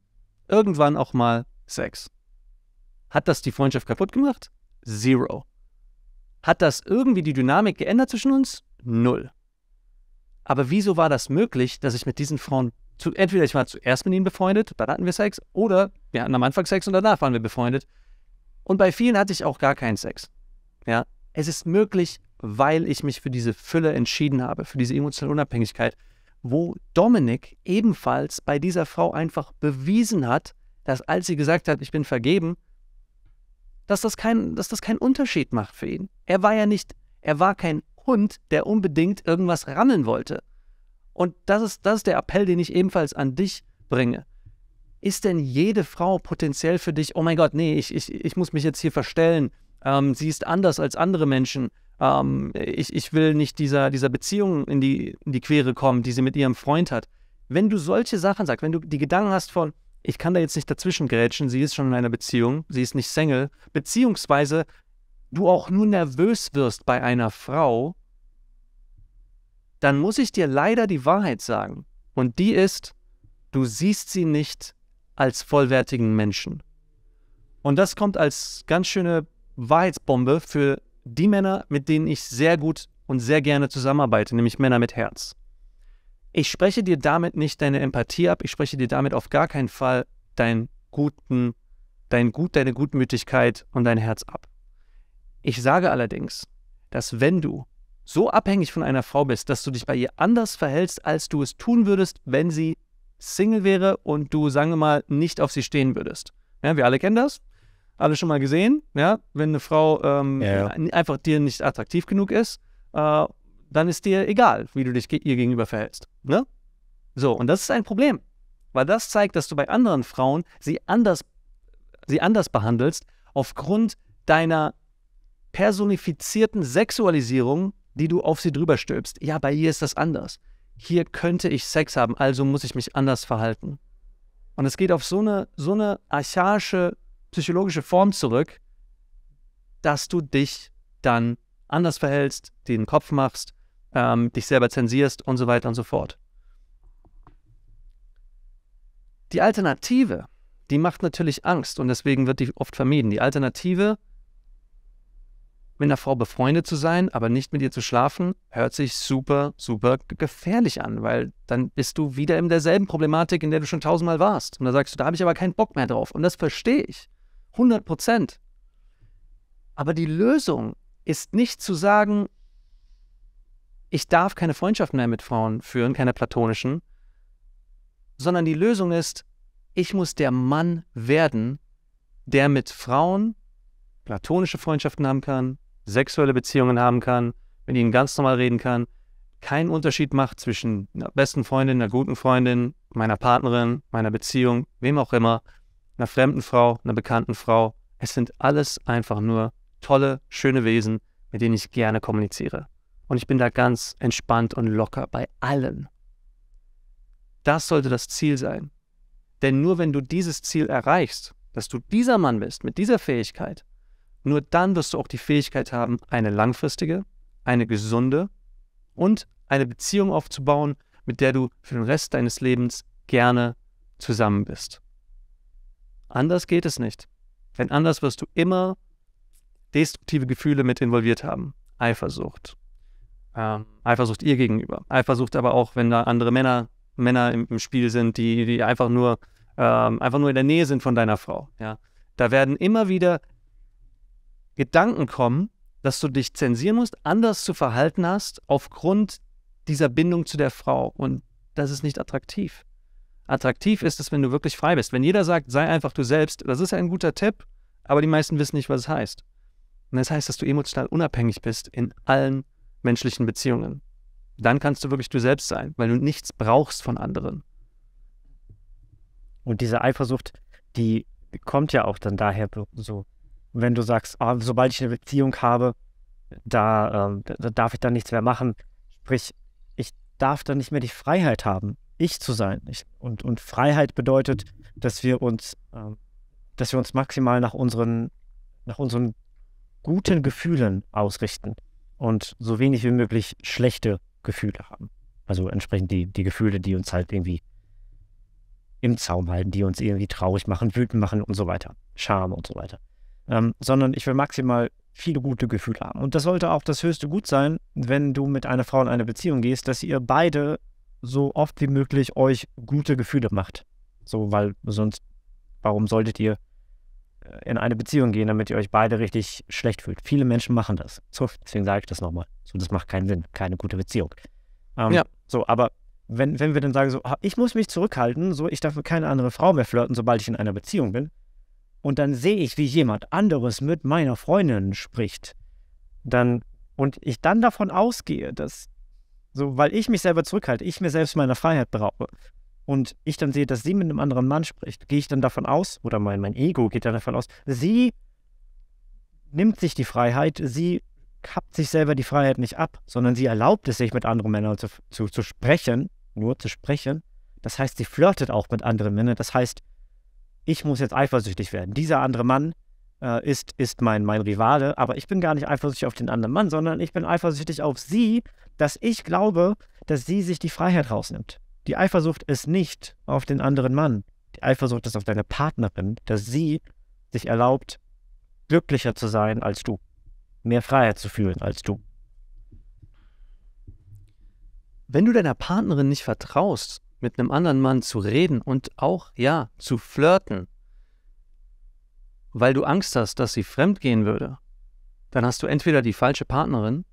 irgendwann auch mal Sex. Hat das die Freundschaft kaputt gemacht? Zero. Hat das irgendwie die Dynamik geändert zwischen uns? Null. Aber wieso war das möglich, dass ich mit diesen Frauen zu, entweder ich war zuerst mit ihnen befreundet, dann hatten wir Sex, oder wir hatten am Anfang Sex und danach waren wir befreundet und bei vielen hatte ich auch gar keinen Sex. Ja, es ist möglich, weil ich mich für diese Fülle entschieden habe, für diese emotionale Unabhängigkeit, wo Dominik ebenfalls bei dieser Frau einfach bewiesen hat, dass als sie gesagt hat, ich bin vergeben, dass das, kein, dass das keinen Unterschied macht für ihn. Er war ja nicht, er war kein Hund, der unbedingt irgendwas rammeln wollte. Und das ist, das ist der Appell, den ich ebenfalls an dich bringe ist denn jede Frau potenziell für dich, oh mein Gott, nee, ich, ich, ich muss mich jetzt hier verstellen, ähm, sie ist anders als andere Menschen, ähm, ich, ich will nicht dieser, dieser Beziehung in die, in die Quere kommen, die sie mit ihrem Freund hat. Wenn du solche Sachen sagst, wenn du die Gedanken hast von, ich kann da jetzt nicht dazwischen grätschen, sie ist schon in einer Beziehung, sie ist nicht Single, beziehungsweise du auch nur nervös wirst bei einer Frau, dann muss ich dir leider die Wahrheit sagen. Und die ist, du siehst sie nicht als vollwertigen Menschen. Und das kommt als ganz schöne Wahrheitsbombe für die Männer, mit denen ich sehr gut und sehr gerne zusammenarbeite, nämlich Männer mit Herz. Ich spreche dir damit nicht deine Empathie ab, ich spreche dir damit auf gar keinen Fall deinen guten, dein Gut, deine Gutmütigkeit und dein Herz ab. Ich sage allerdings, dass wenn du so abhängig von einer Frau bist, dass du dich bei ihr anders verhältst, als du es tun würdest, wenn sie Single wäre und du, sagen wir mal, nicht auf sie stehen würdest. Ja, wir alle kennen das, alle schon mal gesehen. Ja, wenn eine Frau ähm, ja, ja. einfach dir nicht attraktiv genug ist, äh, dann ist dir egal, wie du dich ihr gegenüber verhältst. Ne? So, und das ist ein Problem, weil das zeigt, dass du bei anderen Frauen sie anders, sie anders behandelst aufgrund deiner personifizierten Sexualisierung, die du auf sie drüber stülpst. Ja, bei ihr ist das anders hier könnte ich Sex haben, also muss ich mich anders verhalten. Und es geht auf so eine, so eine archaische psychologische Form zurück, dass du dich dann anders verhältst, den Kopf machst, ähm, dich selber zensierst und so weiter und so fort. Die Alternative, die macht natürlich Angst und deswegen wird die oft vermieden. Die Alternative mit einer Frau befreundet zu sein, aber nicht mit ihr zu schlafen, hört sich super, super gefährlich an, weil dann bist du wieder in derselben Problematik, in der du schon tausendmal warst. Und da sagst du, da habe ich aber keinen Bock mehr drauf. Und das verstehe ich. 100 Prozent. Aber die Lösung ist nicht zu sagen, ich darf keine Freundschaften mehr mit Frauen führen, keine platonischen, sondern die Lösung ist, ich muss der Mann werden, der mit Frauen platonische Freundschaften haben kann, sexuelle Beziehungen haben kann, mit ihnen ganz normal reden kann, keinen Unterschied macht zwischen einer besten Freundin, einer guten Freundin, meiner Partnerin, meiner Beziehung, wem auch immer, einer fremden Frau, einer bekannten Frau. Es sind alles einfach nur tolle, schöne Wesen, mit denen ich gerne kommuniziere. Und ich bin da ganz entspannt und locker bei allen. Das sollte das Ziel sein. Denn nur wenn du dieses Ziel erreichst, dass du dieser Mann bist mit dieser Fähigkeit, nur dann wirst du auch die Fähigkeit haben, eine langfristige, eine gesunde und eine Beziehung aufzubauen, mit der du für den Rest deines Lebens gerne zusammen bist. Anders geht es nicht. Denn anders wirst du immer destruktive Gefühle mit involviert haben. Eifersucht. Ähm, Eifersucht ihr gegenüber. Eifersucht aber auch, wenn da andere Männer, Männer im, im Spiel sind, die, die einfach, nur, ähm, einfach nur in der Nähe sind von deiner Frau. Ja? Da werden immer wieder Gedanken kommen, dass du dich zensieren musst, anders zu verhalten hast aufgrund dieser Bindung zu der Frau. Und das ist nicht attraktiv. Attraktiv ist es, wenn du wirklich frei bist. Wenn jeder sagt, sei einfach du selbst, das ist ein guter Tipp, aber die meisten wissen nicht, was es heißt. Und das heißt, dass du emotional unabhängig bist in allen menschlichen Beziehungen. Dann kannst du wirklich du selbst sein, weil du nichts brauchst von anderen. Und diese Eifersucht, die kommt ja auch dann daher so wenn du sagst, ah, sobald ich eine Beziehung habe, da, ähm, da darf ich dann nichts mehr machen. Sprich, ich darf dann nicht mehr die Freiheit haben, ich zu sein. Ich, und, und Freiheit bedeutet, dass wir uns, ähm, dass wir uns maximal nach unseren, nach unseren guten Gefühlen ausrichten und so wenig wie möglich schlechte Gefühle haben. Also entsprechend die, die Gefühle, die uns halt irgendwie im Zaum halten, die uns irgendwie traurig machen, wütend machen und so weiter. Scham und so weiter ähm, sondern ich will maximal viele gute Gefühle haben. Und das sollte auch das höchste Gut sein, wenn du mit einer Frau in eine Beziehung gehst, dass ihr beide so oft wie möglich euch gute Gefühle macht. So, weil sonst, warum solltet ihr äh, in eine Beziehung gehen, damit ihr euch beide richtig schlecht fühlt? Viele Menschen machen das. So, deswegen sage ich das nochmal. So, das macht keinen Sinn. Keine gute Beziehung. Ähm, ja. So, aber wenn, wenn wir dann sagen, so, ah, ich muss mich zurückhalten, so, ich darf mit keine andere Frau mehr flirten, sobald ich in einer Beziehung bin, und dann sehe ich, wie jemand anderes mit meiner Freundin spricht, dann und ich dann davon ausgehe, dass so, weil ich mich selber zurückhalte, ich mir selbst meiner Freiheit beraube und ich dann sehe, dass sie mit einem anderen Mann spricht, gehe ich dann davon aus, oder mein, mein Ego geht dann davon aus, sie nimmt sich die Freiheit, sie kappt sich selber die Freiheit nicht ab, sondern sie erlaubt es sich, mit anderen Männern zu, zu, zu sprechen, nur zu sprechen. Das heißt, sie flirtet auch mit anderen Männern. Das heißt, ich muss jetzt eifersüchtig werden. Dieser andere Mann äh, ist, ist mein, mein Rivale, aber ich bin gar nicht eifersüchtig auf den anderen Mann, sondern ich bin eifersüchtig auf sie, dass ich glaube, dass sie sich die Freiheit rausnimmt. Die Eifersucht ist nicht auf den anderen Mann. Die Eifersucht ist auf deine Partnerin, dass sie sich erlaubt, glücklicher zu sein als du, mehr Freiheit zu fühlen als du. Wenn du deiner Partnerin nicht vertraust, mit einem anderen Mann zu reden und auch, ja, zu flirten, weil du Angst hast, dass sie fremdgehen würde, dann hast du entweder die falsche Partnerin,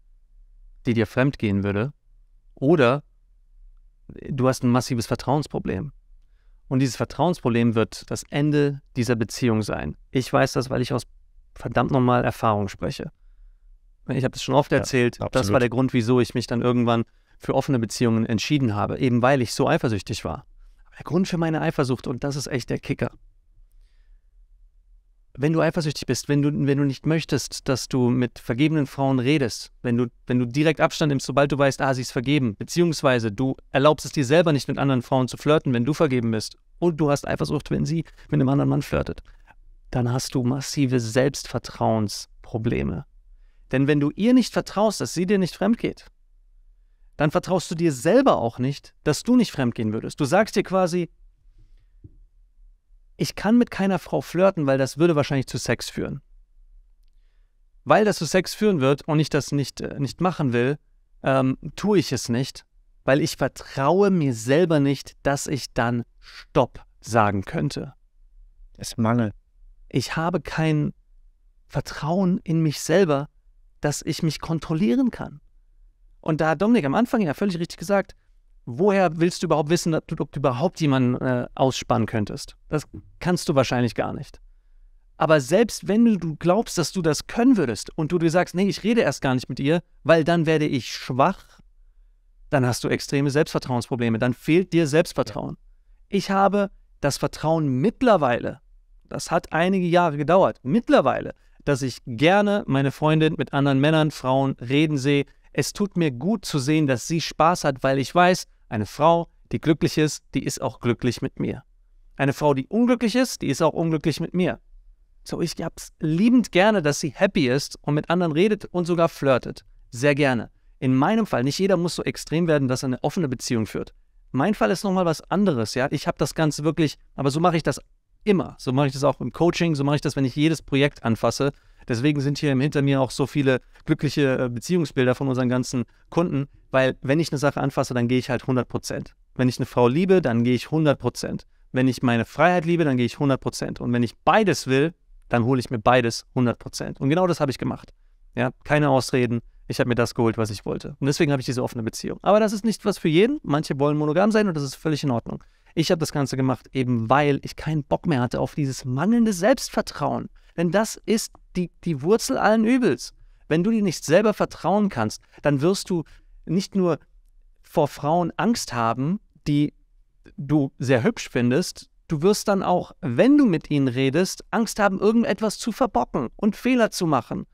die dir fremdgehen würde, oder du hast ein massives Vertrauensproblem. Und dieses Vertrauensproblem wird das Ende dieser Beziehung sein. Ich weiß das, weil ich aus verdammt normal Erfahrung spreche. Ich habe es schon oft erzählt. Ja, das war der Grund, wieso ich mich dann irgendwann für offene Beziehungen entschieden habe, eben weil ich so eifersüchtig war. Aber der Grund für meine Eifersucht, und das ist echt der Kicker. Wenn du eifersüchtig bist, wenn du, wenn du nicht möchtest, dass du mit vergebenen Frauen redest, wenn du, wenn du direkt Abstand nimmst, sobald du weißt, ah, sie ist vergeben, beziehungsweise du erlaubst es dir selber nicht mit anderen Frauen zu flirten, wenn du vergeben bist, und du hast Eifersucht, wenn sie mit einem anderen Mann flirtet, dann hast du massive Selbstvertrauensprobleme. Denn wenn du ihr nicht vertraust, dass sie dir nicht fremd geht, dann vertraust du dir selber auch nicht, dass du nicht fremdgehen würdest. Du sagst dir quasi, ich kann mit keiner Frau flirten, weil das würde wahrscheinlich zu Sex führen. Weil das zu Sex führen wird und ich das nicht, äh, nicht machen will, ähm, tue ich es nicht, weil ich vertraue mir selber nicht, dass ich dann Stopp sagen könnte. Es Mangel. Ich habe kein Vertrauen in mich selber, dass ich mich kontrollieren kann. Und da hat Dominik am Anfang ja völlig richtig gesagt, woher willst du überhaupt wissen, ob du, ob du überhaupt jemanden äh, ausspannen könntest? Das kannst du wahrscheinlich gar nicht. Aber selbst wenn du glaubst, dass du das können würdest und du dir sagst, nee, ich rede erst gar nicht mit ihr, weil dann werde ich schwach, dann hast du extreme Selbstvertrauensprobleme, dann fehlt dir Selbstvertrauen. Ich habe das Vertrauen mittlerweile, das hat einige Jahre gedauert, mittlerweile, dass ich gerne meine Freundin mit anderen Männern, Frauen reden sehe, es tut mir gut zu sehen, dass sie Spaß hat, weil ich weiß, eine Frau, die glücklich ist, die ist auch glücklich mit mir. Eine Frau, die unglücklich ist, die ist auch unglücklich mit mir. So, ich hab's liebend gerne, dass sie happy ist und mit anderen redet und sogar flirtet. Sehr gerne. In meinem Fall, nicht jeder muss so extrem werden, dass er eine offene Beziehung führt. Mein Fall ist nochmal was anderes, ja. Ich habe das Ganze wirklich, aber so mache ich das immer. So mache ich das auch im Coaching, so mache ich das, wenn ich jedes Projekt anfasse. Deswegen sind hier hinter mir auch so viele glückliche äh, Beziehungsbilder von unseren ganzen Kunden, weil wenn ich eine Sache anfasse, dann gehe ich halt 100 Prozent. Wenn ich eine Frau liebe, dann gehe ich 100 Prozent. Wenn ich meine Freiheit liebe, dann gehe ich 100 Prozent. Und wenn ich beides will, dann hole ich mir beides 100 Prozent. Und genau das habe ich gemacht. Ja, keine Ausreden. Ich habe mir das geholt, was ich wollte. Und deswegen habe ich diese offene Beziehung. Aber das ist nicht was für jeden. Manche wollen monogam sein und das ist völlig in Ordnung. Ich habe das Ganze gemacht, eben weil ich keinen Bock mehr hatte auf dieses mangelnde Selbstvertrauen. Denn das ist die, die Wurzel allen Übels. Wenn du dir nicht selber vertrauen kannst, dann wirst du nicht nur vor Frauen Angst haben, die du sehr hübsch findest, du wirst dann auch, wenn du mit ihnen redest, Angst haben, irgendetwas zu verbocken und Fehler zu machen,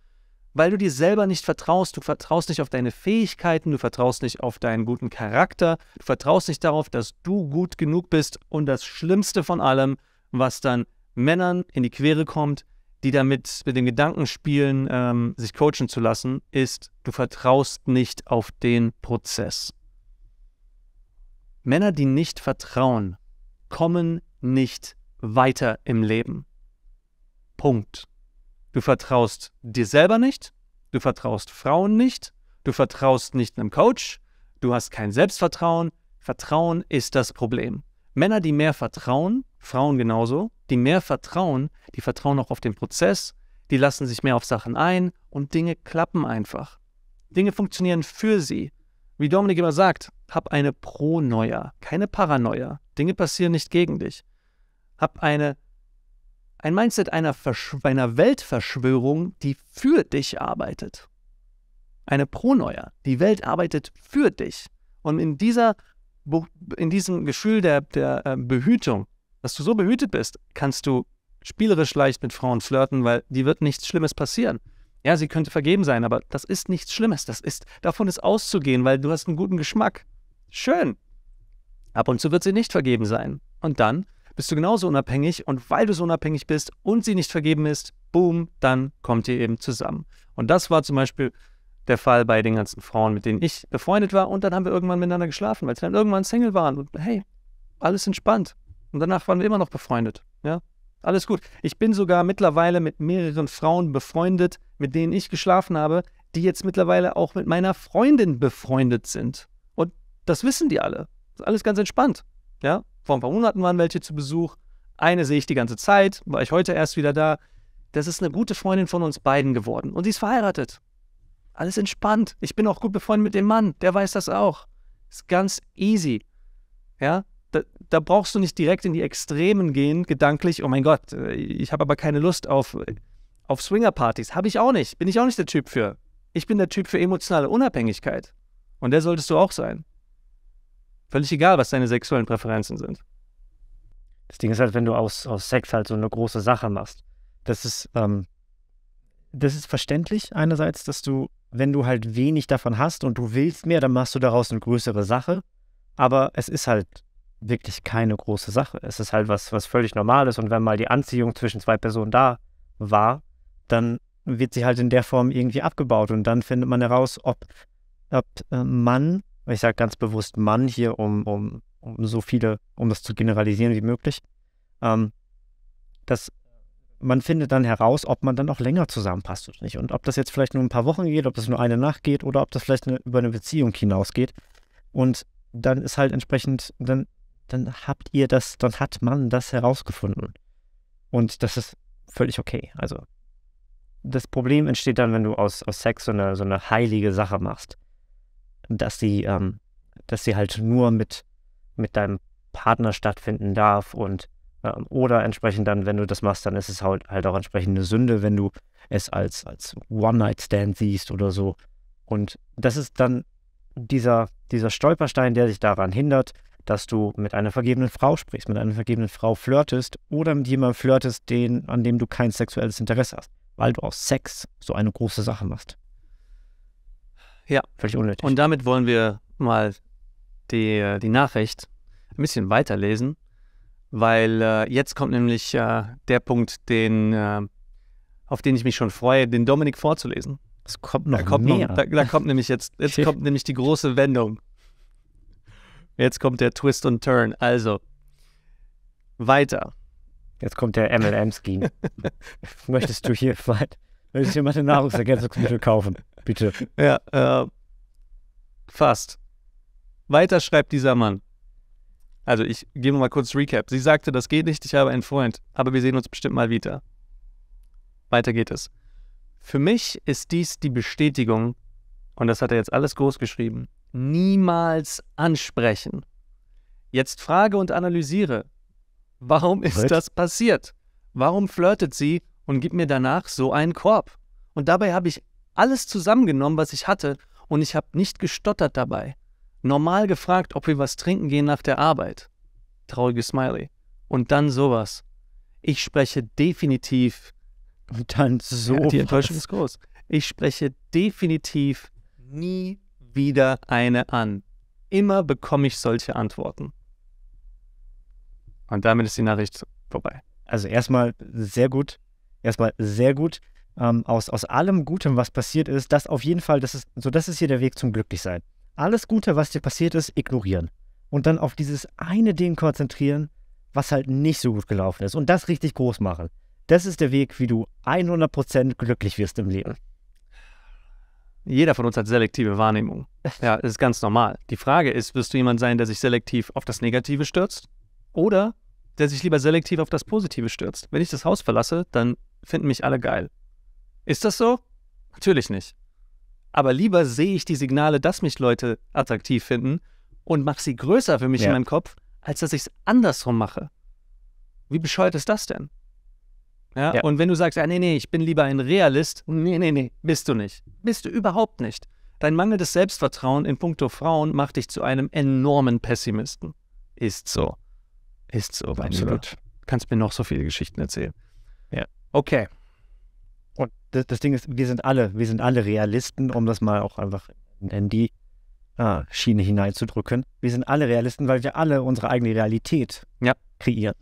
weil du dir selber nicht vertraust. Du vertraust nicht auf deine Fähigkeiten, du vertraust nicht auf deinen guten Charakter, du vertraust nicht darauf, dass du gut genug bist und das Schlimmste von allem, was dann Männern in die Quere kommt, die damit mit dem Gedanken spielen, ähm, sich coachen zu lassen, ist, du vertraust nicht auf den Prozess. Männer, die nicht vertrauen, kommen nicht weiter im Leben. Punkt. Du vertraust dir selber nicht, du vertraust Frauen nicht, du vertraust nicht einem Coach, du hast kein Selbstvertrauen. Vertrauen ist das Problem. Männer, die mehr vertrauen, Frauen genauso, die mehr vertrauen, die vertrauen auch auf den Prozess, die lassen sich mehr auf Sachen ein und Dinge klappen einfach. Dinge funktionieren für sie. Wie Dominik immer sagt, hab eine Pro-Neuer, keine Paranoia. Dinge passieren nicht gegen dich. Hab eine, ein Mindset einer, einer Weltverschwörung, die für dich arbeitet. Eine Pro-Neuer. Die Welt arbeitet für dich. Und in, dieser, in diesem Gefühl der, der äh, Behütung dass du so behütet bist, kannst du spielerisch leicht mit Frauen flirten, weil die wird nichts Schlimmes passieren. Ja, sie könnte vergeben sein, aber das ist nichts Schlimmes. Das ist, davon ist auszugehen, weil du hast einen guten Geschmack. Schön. Ab und zu wird sie nicht vergeben sein. Und dann bist du genauso unabhängig und weil du so unabhängig bist und sie nicht vergeben ist, boom, dann kommt ihr eben zusammen. Und das war zum Beispiel der Fall bei den ganzen Frauen, mit denen ich befreundet war und dann haben wir irgendwann miteinander geschlafen, weil sie dann irgendwann Single waren und hey, alles entspannt. Und danach waren wir immer noch befreundet. Ja, alles gut. Ich bin sogar mittlerweile mit mehreren Frauen befreundet, mit denen ich geschlafen habe, die jetzt mittlerweile auch mit meiner Freundin befreundet sind. Und das wissen die alle. Das ist alles ganz entspannt. Ja, vor ein paar Monaten waren welche zu Besuch. Eine sehe ich die ganze Zeit, war ich heute erst wieder da. Das ist eine gute Freundin von uns beiden geworden. Und sie ist verheiratet. Alles entspannt. Ich bin auch gut befreundet mit dem Mann. Der weiß das auch. Ist ganz easy. Ja, da, da brauchst du nicht direkt in die Extremen gehen, gedanklich, oh mein Gott, äh, ich habe aber keine Lust auf, auf Swinger-Partys. Habe ich auch nicht, bin ich auch nicht der Typ für. Ich bin der Typ für emotionale Unabhängigkeit. Und der solltest du auch sein. Völlig egal, was deine sexuellen Präferenzen sind. Das Ding ist halt, wenn du aus, aus Sex halt so eine große Sache machst. Das ist, ähm, das ist verständlich einerseits, dass du, wenn du halt wenig davon hast und du willst mehr, dann machst du daraus eine größere Sache. Aber es ist halt wirklich keine große Sache. Es ist halt was, was völlig normal ist. Und wenn mal die Anziehung zwischen zwei Personen da war, dann wird sie halt in der Form irgendwie abgebaut. Und dann findet man heraus, ob, ob äh, Mann, ich sage ganz bewusst Mann hier, um, um, um so viele, um das zu generalisieren wie möglich, ähm, dass man findet dann heraus, ob man dann auch länger zusammenpasst oder nicht. Und ob das jetzt vielleicht nur ein paar Wochen geht, ob das nur eine Nacht geht oder ob das vielleicht eine, über eine Beziehung hinausgeht. Und dann ist halt entsprechend, dann dann habt ihr das, dann hat man das herausgefunden. Und das ist völlig okay. Also das Problem entsteht dann, wenn du aus, aus Sex so eine, so eine heilige Sache machst. Dass sie, ähm, dass sie halt nur mit, mit deinem Partner stattfinden darf und ähm, oder entsprechend dann, wenn du das machst, dann ist es halt, halt auch entsprechend eine Sünde, wenn du es als, als One-Night-Stand siehst oder so. Und das ist dann dieser, dieser Stolperstein, der sich daran hindert, dass du mit einer vergebenen Frau sprichst, mit einer vergebenen Frau flirtest oder mit jemandem flirtest, den, an dem du kein sexuelles Interesse hast, weil du aus Sex so eine große Sache machst. Ja. Völlig unnötig. Und damit wollen wir mal die, äh, die Nachricht ein bisschen weiterlesen, weil äh, jetzt kommt nämlich äh, der Punkt, den, äh, auf den ich mich schon freue, den Dominik vorzulesen. Es kommt noch da kommt mehr. Noch, da, da kommt nämlich jetzt, jetzt (laughs) kommt nämlich die große Wendung. Jetzt kommt der Twist und Turn. Also, weiter. Jetzt kommt der MLM-Scheme. (laughs) möchtest du hier, möchtest du hier mal eine Nahrungsergänzungsmittel kaufen? Bitte. Ja, äh, fast. Weiter schreibt dieser Mann. Also ich gebe nochmal kurz Recap. Sie sagte, das geht nicht, ich habe einen Freund, aber wir sehen uns bestimmt mal wieder. Weiter geht es. Für mich ist dies die Bestätigung, und das hat er jetzt alles groß geschrieben, niemals ansprechen. Jetzt frage und analysiere, warum ist What? das passiert? Warum flirtet sie und gibt mir danach so einen Korb? Und dabei habe ich alles zusammengenommen, was ich hatte, und ich habe nicht gestottert dabei. Normal gefragt, ob wir was trinken gehen nach der Arbeit. Traurige Smiley. Und dann sowas. Ich spreche definitiv. Und dann so. Ja, die Enttäuschung ist groß. Ich spreche definitiv nie wieder eine an. Immer bekomme ich solche Antworten. Und damit ist die Nachricht vorbei. Also erstmal sehr gut. Erstmal sehr gut. Ähm, aus, aus allem Gutem, was passiert ist, das auf jeden Fall, das ist, so das ist hier der Weg zum Glücklichsein. Alles Gute, was dir passiert ist, ignorieren. Und dann auf dieses eine Ding konzentrieren, was halt nicht so gut gelaufen ist. Und das richtig groß machen. Das ist der Weg, wie du 100% glücklich wirst im Leben. Jeder von uns hat selektive Wahrnehmung. (laughs) Ja, das ist ganz normal. Die Frage ist, wirst du jemand sein, der sich selektiv auf das Negative stürzt oder der sich lieber selektiv auf das Positive stürzt? Wenn ich das Haus verlasse, dann finden mich alle geil. Ist das so? Natürlich nicht. Aber lieber sehe ich die Signale, dass mich Leute attraktiv finden und mache sie größer für mich ja. in meinem Kopf, als dass ich es andersrum mache. Wie bescheuert ist das denn? Ja? ja? Und wenn du sagst, ja, nee, nee, ich bin lieber ein Realist, nee, nee, nee, bist du nicht. Bist du überhaupt nicht. Dein mangelndes Selbstvertrauen in puncto Frauen macht dich zu einem enormen Pessimisten. Ist so. Ist so, mein Absolut. Lieber. Kannst mir noch so viele Geschichten erzählen. Ja. Okay. Und das, das Ding ist, wir sind alle, wir sind alle Realisten, um das mal auch einfach in die ah, Schiene hineinzudrücken. Wir sind alle Realisten, weil wir alle unsere eigene Realität ja. kreieren.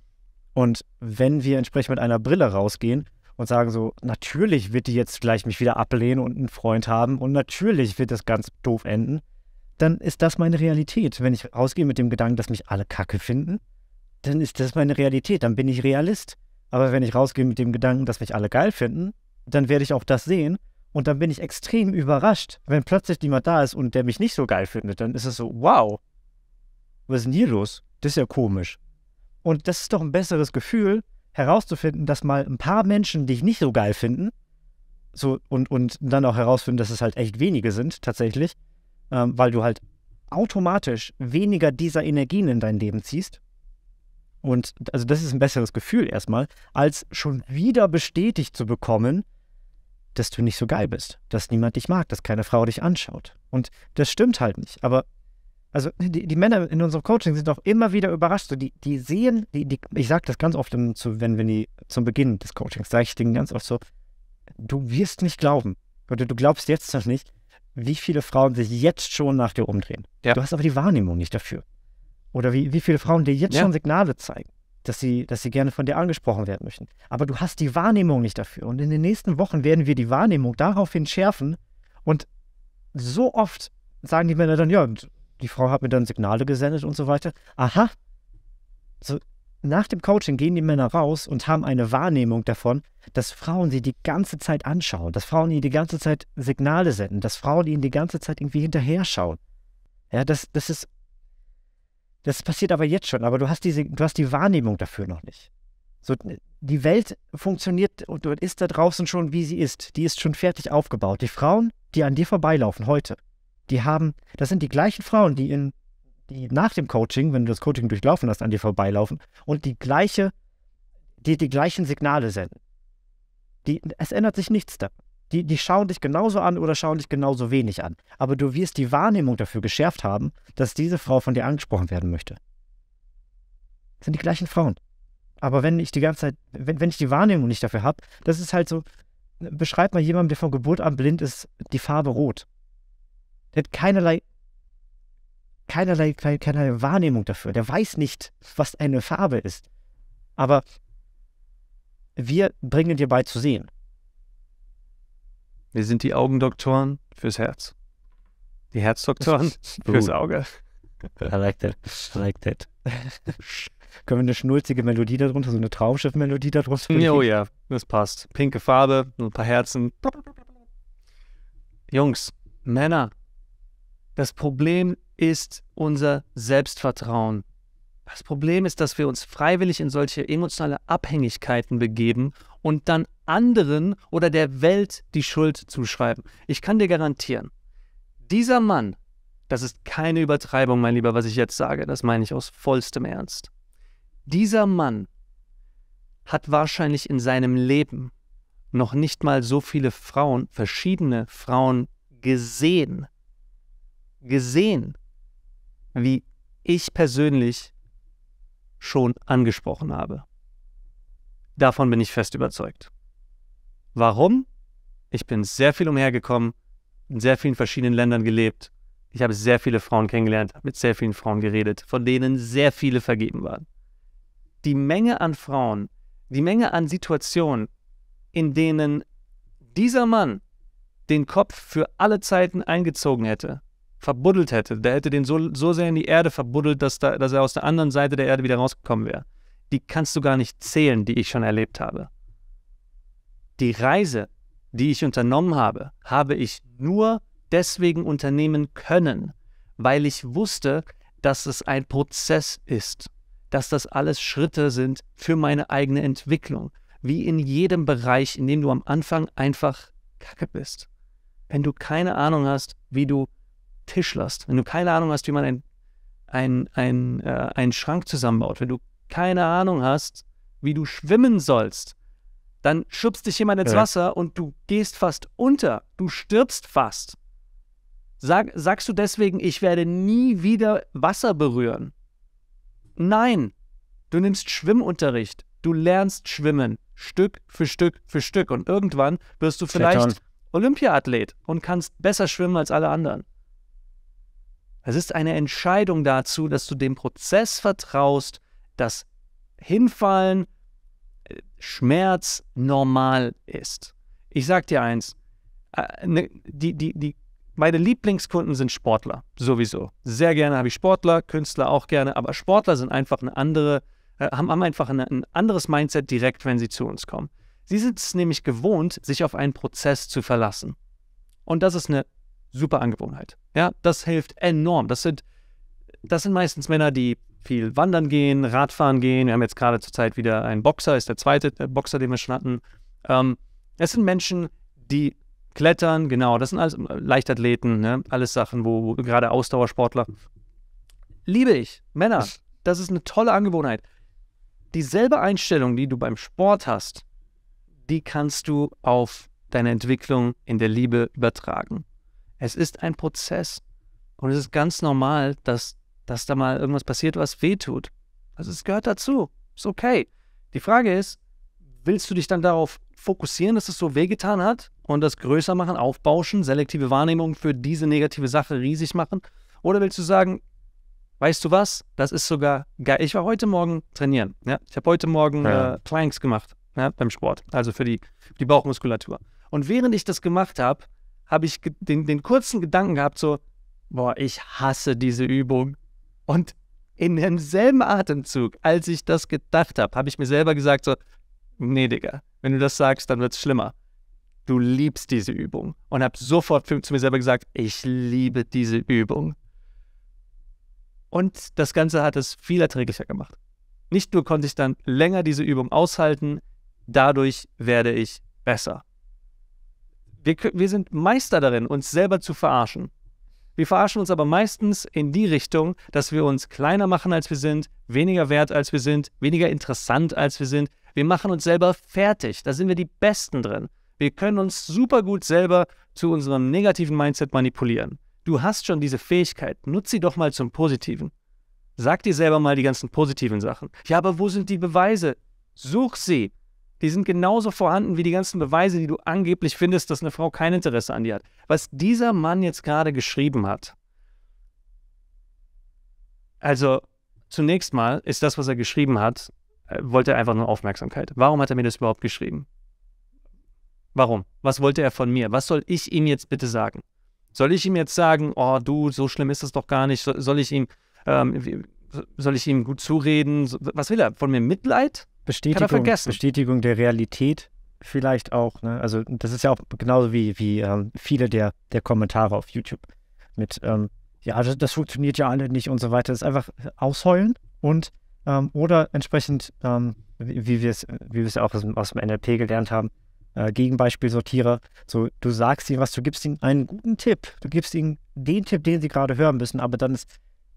Und wenn wir entsprechend mit einer Brille rausgehen und sagen so, natürlich wird die jetzt gleich mich wieder ablehnen und einen Freund haben und natürlich wird das ganz doof enden, dann ist das meine Realität. Wenn ich rausgehe mit dem Gedanken, dass mich alle Kacke finden, dann ist das meine Realität, dann bin ich Realist. Aber wenn ich rausgehe mit dem Gedanken, dass mich alle geil finden, dann werde ich auch das sehen und dann bin ich extrem überrascht, wenn plötzlich jemand da ist und der mich nicht so geil findet, dann ist es so, wow, was ist denn hier los? Das ist ja komisch. Und das ist doch ein besseres Gefühl, herauszufinden, dass mal ein paar Menschen dich nicht so geil finden. So, und, und dann auch herausfinden, dass es halt echt wenige sind, tatsächlich. Ähm, weil du halt automatisch weniger dieser Energien in dein Leben ziehst. Und also das ist ein besseres Gefühl erstmal, als schon wieder bestätigt zu bekommen, dass du nicht so geil bist, dass niemand dich mag, dass keine Frau dich anschaut. Und das stimmt halt nicht. Aber also die, die, Männer in unserem Coaching sind auch immer wieder überrascht. So, die, die sehen, die, die, ich sage das ganz oft, zu, wenn wir die, zum Beginn des Coachings, sage ich denen ganz oft so, du wirst nicht glauben, oder du glaubst jetzt noch nicht, wie viele Frauen sich jetzt schon nach dir umdrehen. Ja. Du hast aber die Wahrnehmung nicht dafür. Oder wie, wie viele Frauen dir jetzt ja. schon Signale zeigen, dass sie, dass sie gerne von dir angesprochen werden möchten. Aber du hast die Wahrnehmung nicht dafür. Und in den nächsten Wochen werden wir die Wahrnehmung daraufhin schärfen. Und so oft sagen die Männer dann, ja, die Frau hat mir dann Signale gesendet und so weiter. Aha. So, nach dem Coaching gehen die Männer raus und haben eine Wahrnehmung davon, dass Frauen sie die ganze Zeit anschauen, dass Frauen ihnen die ganze Zeit Signale senden, dass Frauen ihnen die ganze Zeit irgendwie hinterher schauen. Ja, das, das ist. Das passiert aber jetzt schon, aber du hast, diese, du hast die Wahrnehmung dafür noch nicht. So, die Welt funktioniert und ist da draußen schon, wie sie ist. Die ist schon fertig aufgebaut. Die Frauen, die an dir vorbeilaufen heute, die haben, das sind die gleichen Frauen, die in, die nach dem Coaching, wenn du das Coaching durchlaufen hast, an dir vorbeilaufen und die gleiche, die die gleichen Signale senden. Die, es ändert sich nichts da. Die, die schauen dich genauso an oder schauen dich genauso wenig an. Aber du wirst die Wahrnehmung dafür geschärft haben, dass diese Frau von dir angesprochen werden möchte. Das sind die gleichen Frauen. Aber wenn ich die ganze Zeit, wenn, wenn ich die Wahrnehmung nicht dafür habe, das ist halt so, beschreib mal jemandem, der von Geburt an blind ist, die Farbe rot. Der hat keinerlei, keinerlei, keinerlei Wahrnehmung dafür. Der weiß nicht, was eine Farbe ist. Aber wir bringen dir bei zu sehen. Wir sind die Augendoktoren fürs Herz. Die Herzdoktoren (laughs) fürs Auge. I like that. I like that. (laughs) Können wir eine schnulzige Melodie darunter, so eine Traumschiff-Melodie darunter? Ja, oh ja, das passt. Pinke Farbe, ein paar Herzen. Jungs, Männer, das Problem ist unser Selbstvertrauen. Das Problem ist, dass wir uns freiwillig in solche emotionale Abhängigkeiten begeben und dann anderen oder der Welt die Schuld zuschreiben. Ich kann dir garantieren, dieser Mann, das ist keine Übertreibung, mein Lieber, was ich jetzt sage, das meine ich aus vollstem Ernst. Dieser Mann hat wahrscheinlich in seinem Leben noch nicht mal so viele Frauen, verschiedene Frauen gesehen, gesehen, wie ich persönlich schon angesprochen habe. Davon bin ich fest überzeugt. Warum? Ich bin sehr viel umhergekommen, in sehr vielen verschiedenen Ländern gelebt. Ich habe sehr viele Frauen kennengelernt, mit sehr vielen Frauen geredet, von denen sehr viele vergeben waren. Die Menge an Frauen, die Menge an Situationen, in denen dieser Mann den Kopf für alle Zeiten eingezogen hätte, verbuddelt hätte. Der hätte den so, so sehr in die Erde verbuddelt, dass, da, dass er aus der anderen Seite der Erde wieder rausgekommen wäre. Die kannst du gar nicht zählen, die ich schon erlebt habe. Die Reise, die ich unternommen habe, habe ich nur deswegen unternehmen können, weil ich wusste, dass es ein Prozess ist, dass das alles Schritte sind für meine eigene Entwicklung, wie in jedem Bereich, in dem du am Anfang einfach kacke bist. Wenn du keine Ahnung hast, wie du Tischlerst, wenn du keine Ahnung hast, wie man ein, ein, ein, äh, einen Schrank zusammenbaut, wenn du keine Ahnung hast, wie du schwimmen sollst, dann schubst dich jemand ins ja. Wasser und du gehst fast unter, du stirbst fast. Sag, sagst du deswegen, ich werde nie wieder Wasser berühren? Nein, du nimmst Schwimmunterricht, du lernst schwimmen, Stück für Stück für Stück und irgendwann wirst du vielleicht Olympiaathlet und kannst besser schwimmen als alle anderen. Es ist eine Entscheidung dazu, dass du dem Prozess vertraust, dass Hinfallen, äh, Schmerz normal ist. Ich sag dir eins, äh, ne, die, die, die, meine Lieblingskunden sind Sportler, sowieso. Sehr gerne habe ich Sportler, Künstler auch gerne, aber Sportler sind einfach eine andere, äh, haben einfach ein anderes Mindset direkt, wenn sie zu uns kommen. Sie sind es nämlich gewohnt, sich auf einen Prozess zu verlassen. Und das ist eine super Angewohnheit. Ja, das hilft enorm. Das sind, das sind meistens Männer, die viel wandern gehen, Radfahren gehen. Wir haben jetzt gerade zurzeit wieder einen Boxer, ist der zweite äh, Boxer, den wir schon hatten. Ähm, es sind Menschen, die klettern, genau, das sind alles äh, Leichtathleten, ne? alles Sachen, wo, wo gerade Ausdauersportler. Liebe ich, Männer, das ist eine tolle Angewohnheit. Dieselbe Einstellung, die du beim Sport hast, die kannst du auf deine Entwicklung in der Liebe übertragen. Es ist ein Prozess. Und es ist ganz normal, dass, dass da mal irgendwas passiert, was weh tut. Also es gehört dazu. Ist okay. Die Frage ist, willst du dich dann darauf fokussieren, dass es so wehgetan hat und das größer machen, aufbauschen, selektive Wahrnehmung für diese negative Sache riesig machen? Oder willst du sagen, weißt du was, das ist sogar geil. Ich war heute Morgen trainieren. Ja? Ich habe heute Morgen ja. äh, Planks gemacht ja, beim Sport, also für die, für die Bauchmuskulatur. Und während ich das gemacht habe, habe ich den, den kurzen Gedanken gehabt, so, boah, ich hasse diese Übung. Und in demselben Atemzug, als ich das gedacht habe, habe ich mir selber gesagt, so, nee, Digga, wenn du das sagst, dann wird es schlimmer. Du liebst diese Übung. Und habe sofort zu mir selber gesagt, ich liebe diese Übung. Und das Ganze hat es viel erträglicher gemacht. Nicht nur konnte ich dann länger diese Übung aushalten, dadurch werde ich besser wir, wir sind Meister darin, uns selber zu verarschen. Wir verarschen uns aber meistens in die Richtung, dass wir uns kleiner machen, als wir sind, weniger wert, als wir sind, weniger interessant, als wir sind. Wir machen uns selber fertig. Da sind wir die Besten drin. Wir können uns super gut selber zu unserem negativen Mindset manipulieren. Du hast schon diese Fähigkeit. Nutz sie doch mal zum Positiven. Sag dir selber mal die ganzen positiven Sachen. Ja, aber wo sind die Beweise? Such sie die sind genauso vorhanden wie die ganzen Beweise, die du angeblich findest, dass eine Frau kein Interesse an dir hat. Was dieser Mann jetzt gerade geschrieben hat, also zunächst mal ist das, was er geschrieben hat, äh, wollte er einfach nur Aufmerksamkeit. Warum hat er mir das überhaupt geschrieben? Warum? Was wollte er von mir? Was soll ich ihm jetzt bitte sagen? Soll ich ihm jetzt sagen, oh du, so schlimm ist das doch gar nicht? Soll ich ihm, ähm, soll ich ihm gut zureden? Was will er? Von mir Mitleid? Bestätigung, Bestätigung der Realität vielleicht auch. Ne? Also das ist ja auch genauso wie, wie ähm, viele der, der Kommentare auf YouTube mit, ähm, ja, das, also, das, funktioniert ja alle nicht und so weiter. Das ist einfach äh, ausheulen und ähm, oder entsprechend, ähm, wie, wie wir es wie auch aus, aus, dem NLP gelernt haben, äh, Gegenbeispiel sortiere. So, du sagst ihnen was, du gibst ihnen einen guten Tipp. Du gibst ihnen den Tipp, den sie gerade hören müssen, aber dann ist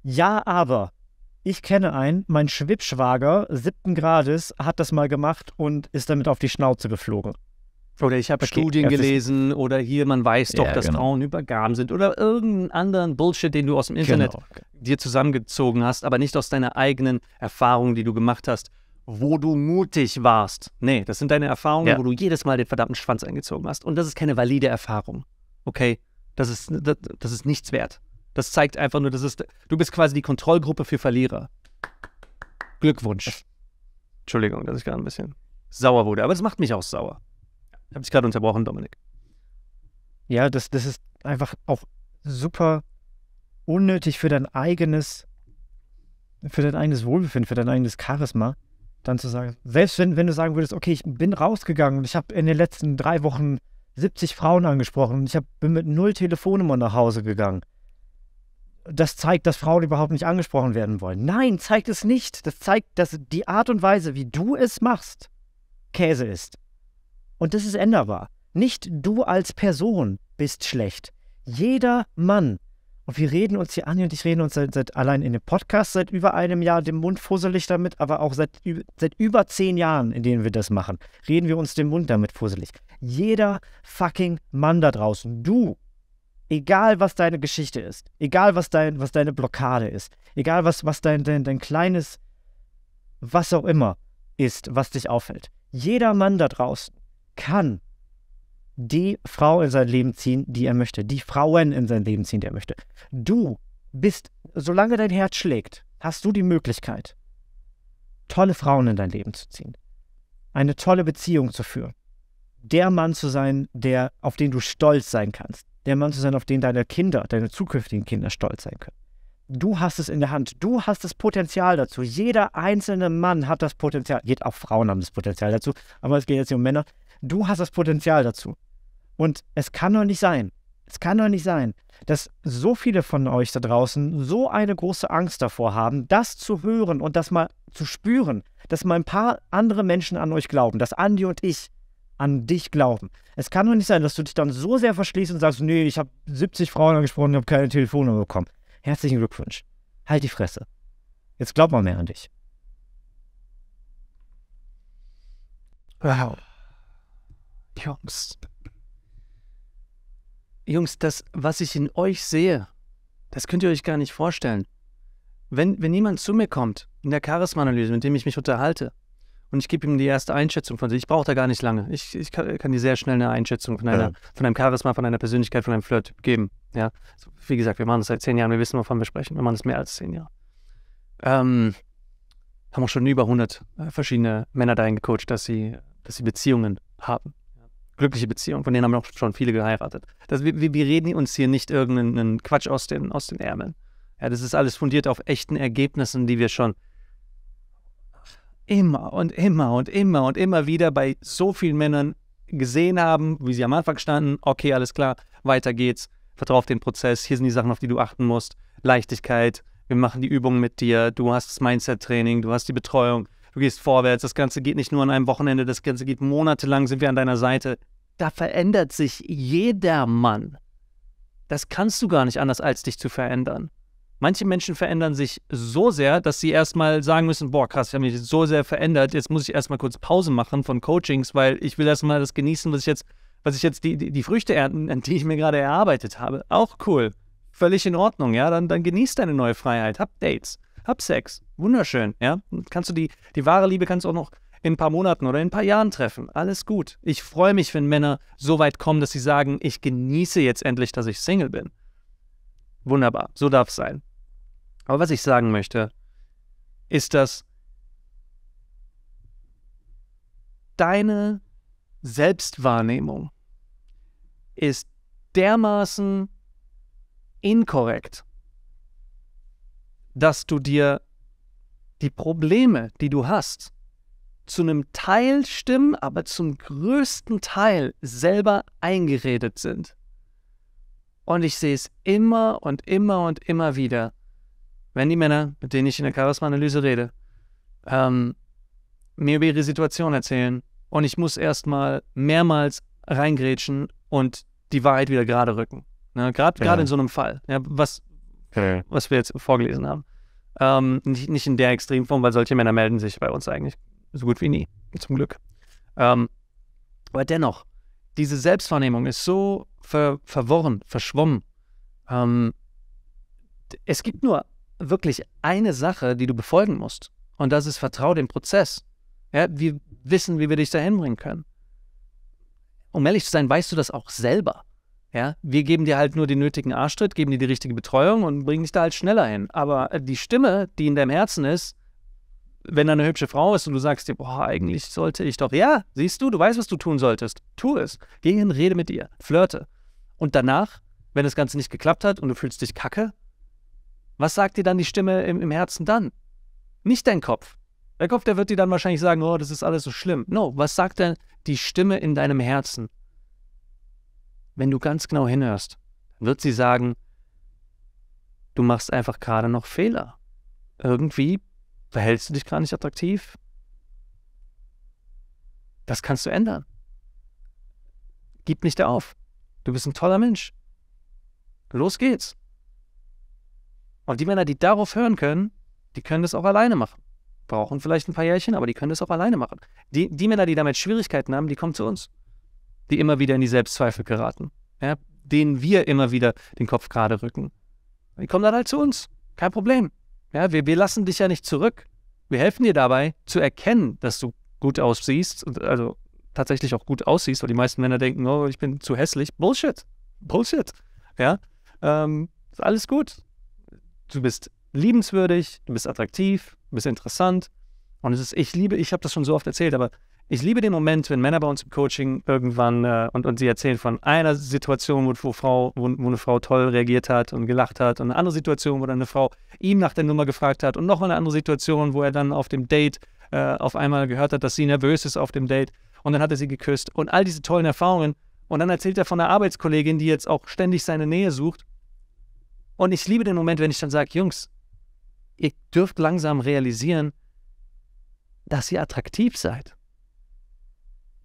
ja, aber ich kenne einen, mein Schwibschwager, siebten Grades, hat das mal gemacht und ist damit auf die Schnauze geflogen. Oder ich habe Studien gelesen oder hier, man weiß doch, ja, dass genau. Frauen übergaben sind oder irgendeinen anderen Bullshit, den du aus dem Internet genau. dir zusammengezogen hast, aber nicht aus deiner eigenen Erfahrung, die du gemacht hast, wo du mutig warst. Nee, das sind deine Erfahrungen, ja. wo du jedes Mal den verdammten Schwanz eingezogen hast. Und das ist keine valide Erfahrung. Okay? Das ist, das, das ist nichts wert. Das zeigt einfach nur, das ist, du bist quasi die Kontrollgruppe für Verlierer. Glückwunsch. Entschuldigung, dass ich gerade ein bisschen sauer wurde, aber das macht mich auch sauer. Ich habe dich gerade unterbrochen, Dominik. Ja, das, das ist einfach auch super unnötig für dein eigenes, für dein eigenes Wohlbefinden, für dein eigenes Charisma, dann zu sagen, selbst wenn, wenn du sagen würdest, okay, ich bin rausgegangen und ich habe in den letzten drei Wochen 70 Frauen angesprochen und ich hab, bin mit null Telefonnummern nach Hause gegangen das zeigt, dass Frauen überhaupt nicht angesprochen werden wollen. Nein, zeigt es nicht. Das zeigt, dass die Art und Weise, wie du es machst, Käse ist. Und das ist änderbar. Nicht du als Person bist schlecht. Jeder Mann. Und wir reden uns hier, Anni und ich reden uns seit, seit allein in dem Podcast seit über einem Jahr den Mund fusselig damit, aber auch seit, seit über zehn Jahren, in denen wir das machen, reden wir uns den Mund damit fusselig. Jeder fucking Mann da draußen, du egal was deine Geschichte ist, egal was, dein, was deine Blockade ist, egal was, was dein, dein, dein kleines, was auch immer ist, was dich auffällt, Jeder Mann da draußen kann die Frau in sein Leben ziehen, die er möchte, die Frauen in sein Leben ziehen, die er möchte. Du bist, solange dein Herz schlägt, hast du die Möglichkeit, tolle Frauen in dein Leben zu ziehen, eine tolle Beziehung zu führen, der Mann zu sein, der, auf den du stolz sein kannst, der Mann zu sein, auf den deine Kinder, deine zukünftigen Kinder stolz sein können. Du hast es in der Hand. Du hast das Potenzial dazu. Jeder einzelne Mann hat das Potenzial. Geht auch Frauen haben das Potenzial dazu, aber es geht jetzt hier um Männer. Du hast das Potenzial dazu. Und es kann doch nicht sein. Es kann doch nicht sein, dass so viele von euch da draußen so eine große Angst davor haben, das zu hören und das mal zu spüren, dass mal ein paar andere Menschen an euch glauben, dass Andi und ich an dich glauben. Es kann doch nicht sein, dass du dich dann so sehr verschließt und sagst, nee, ich habe 70 Frauen angesprochen, und habe keine Telefonnummer bekommen. Herzlichen Glückwunsch. Halt die Fresse. Jetzt glaub mal mehr an dich. Wow. Jungs. Jungs, das, was ich in euch sehe, das könnt ihr euch gar nicht vorstellen. Wenn, wenn jemand zu mir kommt, in der Charisma-Analyse, mit dem ich mich unterhalte, und ich gebe ihm die erste Einschätzung von sich. Ich brauche da gar nicht lange. Ich, ich kann, kann dir sehr schnell eine Einschätzung von, einer, ja. von einem Charisma, von einer Persönlichkeit, von einem Flirt geben. Ja? Wie gesagt, wir machen das seit zehn Jahren, wir wissen, wovon wir sprechen. Wir machen das mehr als zehn Jahre. Ähm, haben auch schon über 100 äh, verschiedene Männer dahin gecoacht, dass sie, dass sie Beziehungen haben. Glückliche Beziehungen, von denen haben auch schon viele geheiratet. Das, wir, wir reden uns hier nicht irgendeinen Quatsch aus den, aus den Ärmeln. Ja, das ist alles fundiert auf echten Ergebnissen, die wir schon immer und immer und immer und immer wieder bei so vielen Männern gesehen haben, wie sie am Anfang standen, okay, alles klar, weiter geht's, vertraue auf den Prozess, hier sind die Sachen, auf die du achten musst, Leichtigkeit, wir machen die Übungen mit dir, du hast das Mindset-Training, du hast die Betreuung, du gehst vorwärts, das Ganze geht nicht nur an einem Wochenende, das Ganze geht monatelang, sind wir an deiner Seite. Da verändert sich jeder Mann. Das kannst du gar nicht anders, als dich zu verändern. Manche Menschen verändern sich so sehr, dass sie erstmal sagen müssen, boah, krass, ich habe mich so sehr verändert, jetzt muss ich erstmal kurz Pause machen von Coachings, weil ich will erstmal das genießen, was ich jetzt, was ich jetzt die, die, die Früchte ernten, die ich mir gerade erarbeitet habe. Auch cool. Völlig in Ordnung, ja. Dann, dann genieß deine neue Freiheit. Hab Dates, hab Sex. Wunderschön, ja. Kannst du die, die wahre Liebe kannst du auch noch in ein paar Monaten oder in ein paar Jahren treffen. Alles gut. Ich freue mich, wenn Männer so weit kommen, dass sie sagen, ich genieße jetzt endlich, dass ich Single bin. Wunderbar, so darf es sein. Aber was ich sagen möchte, ist, dass deine Selbstwahrnehmung ist dermaßen inkorrekt, dass du dir die Probleme, die du hast, zu einem Teil stimmen, aber zum größten Teil selber eingeredet sind. Und ich sehe es immer und immer und immer wieder, wenn die Männer, mit denen ich in der Charisma-Analyse rede, ähm, mir über ihre Situation erzählen und ich muss erstmal mehrmals reingrätschen und die Wahrheit wieder gerade rücken. Ne? Gerade ja. in so einem Fall, ja, was, ja. was wir jetzt vorgelesen haben. Ähm, nicht, nicht in der Extremform, weil solche Männer melden sich bei uns eigentlich so gut wie nie, zum Glück. Ähm, aber dennoch, diese Selbstwahrnehmung ist so ver verworren, verschwommen. Ähm, es gibt nur wirklich eine Sache, die du befolgen musst. Und das ist Vertrau dem Prozess. Ja, wir wissen, wie wir dich dahin bringen können. Um ehrlich zu sein, weißt du das auch selber. Ja, wir geben dir halt nur den nötigen Arschtritt, geben dir die richtige Betreuung und bringen dich da halt schneller hin. Aber äh, die Stimme, die in deinem Herzen ist, wenn da eine hübsche Frau ist und du sagst dir, boah, eigentlich sollte ich doch, ja, siehst du, du weißt, was du tun solltest. Tu es. Geh hin, rede mit ihr, flirte. Und danach, wenn das Ganze nicht geklappt hat und du fühlst dich kacke, was sagt dir dann die Stimme im, im Herzen dann? Nicht dein Kopf. Der Kopf, der wird dir dann wahrscheinlich sagen, oh, das ist alles so schlimm. No, was sagt denn die Stimme in deinem Herzen? Wenn du ganz genau hinhörst, wird sie sagen, du machst einfach gerade noch Fehler. Irgendwie verhältst du dich gar nicht attraktiv? Das kannst du ändern. Gib nicht auf. Du bist ein toller Mensch. Los geht's. Und die Männer, die darauf hören können, die können das auch alleine machen. Brauchen vielleicht ein paar Jährchen, aber die können das auch alleine machen. Die, die Männer, die damit Schwierigkeiten haben, die kommen zu uns. Die immer wieder in die Selbstzweifel geraten. Ja, denen wir immer wieder den Kopf gerade rücken. Die kommen dann halt zu uns. Kein Problem. Ja, wir, wir lassen dich ja nicht zurück. Wir helfen dir dabei, zu erkennen, dass du gut aussiehst und also tatsächlich auch gut aussiehst, weil die meisten Männer denken, oh, ich bin zu hässlich. Bullshit. Bullshit. Ja, ähm, ist alles gut. Du bist liebenswürdig, du bist attraktiv, du bist interessant. Und es ist, ich liebe, ich habe das schon so oft erzählt, aber ich liebe den Moment, wenn Männer bei uns im Coaching irgendwann äh, und, und sie erzählen von einer Situation, wo, wo, Frau, wo, wo, eine Frau toll reagiert hat und gelacht hat und eine andere Situation, wo dann eine Frau ihm nach der Nummer gefragt hat und noch eine andere Situation, wo er dann auf dem Date äh, auf einmal gehört hat, dass sie nervös ist auf dem Date und dann hat er sie geküsst und all diese tollen Erfahrungen und dann erzählt er von einer Arbeitskollegin, die jetzt auch ständig seine Nähe sucht und ich liebe den Moment, wenn ich dann sage, Jungs, ihr dürft langsam realisieren, dass ihr attraktiv seid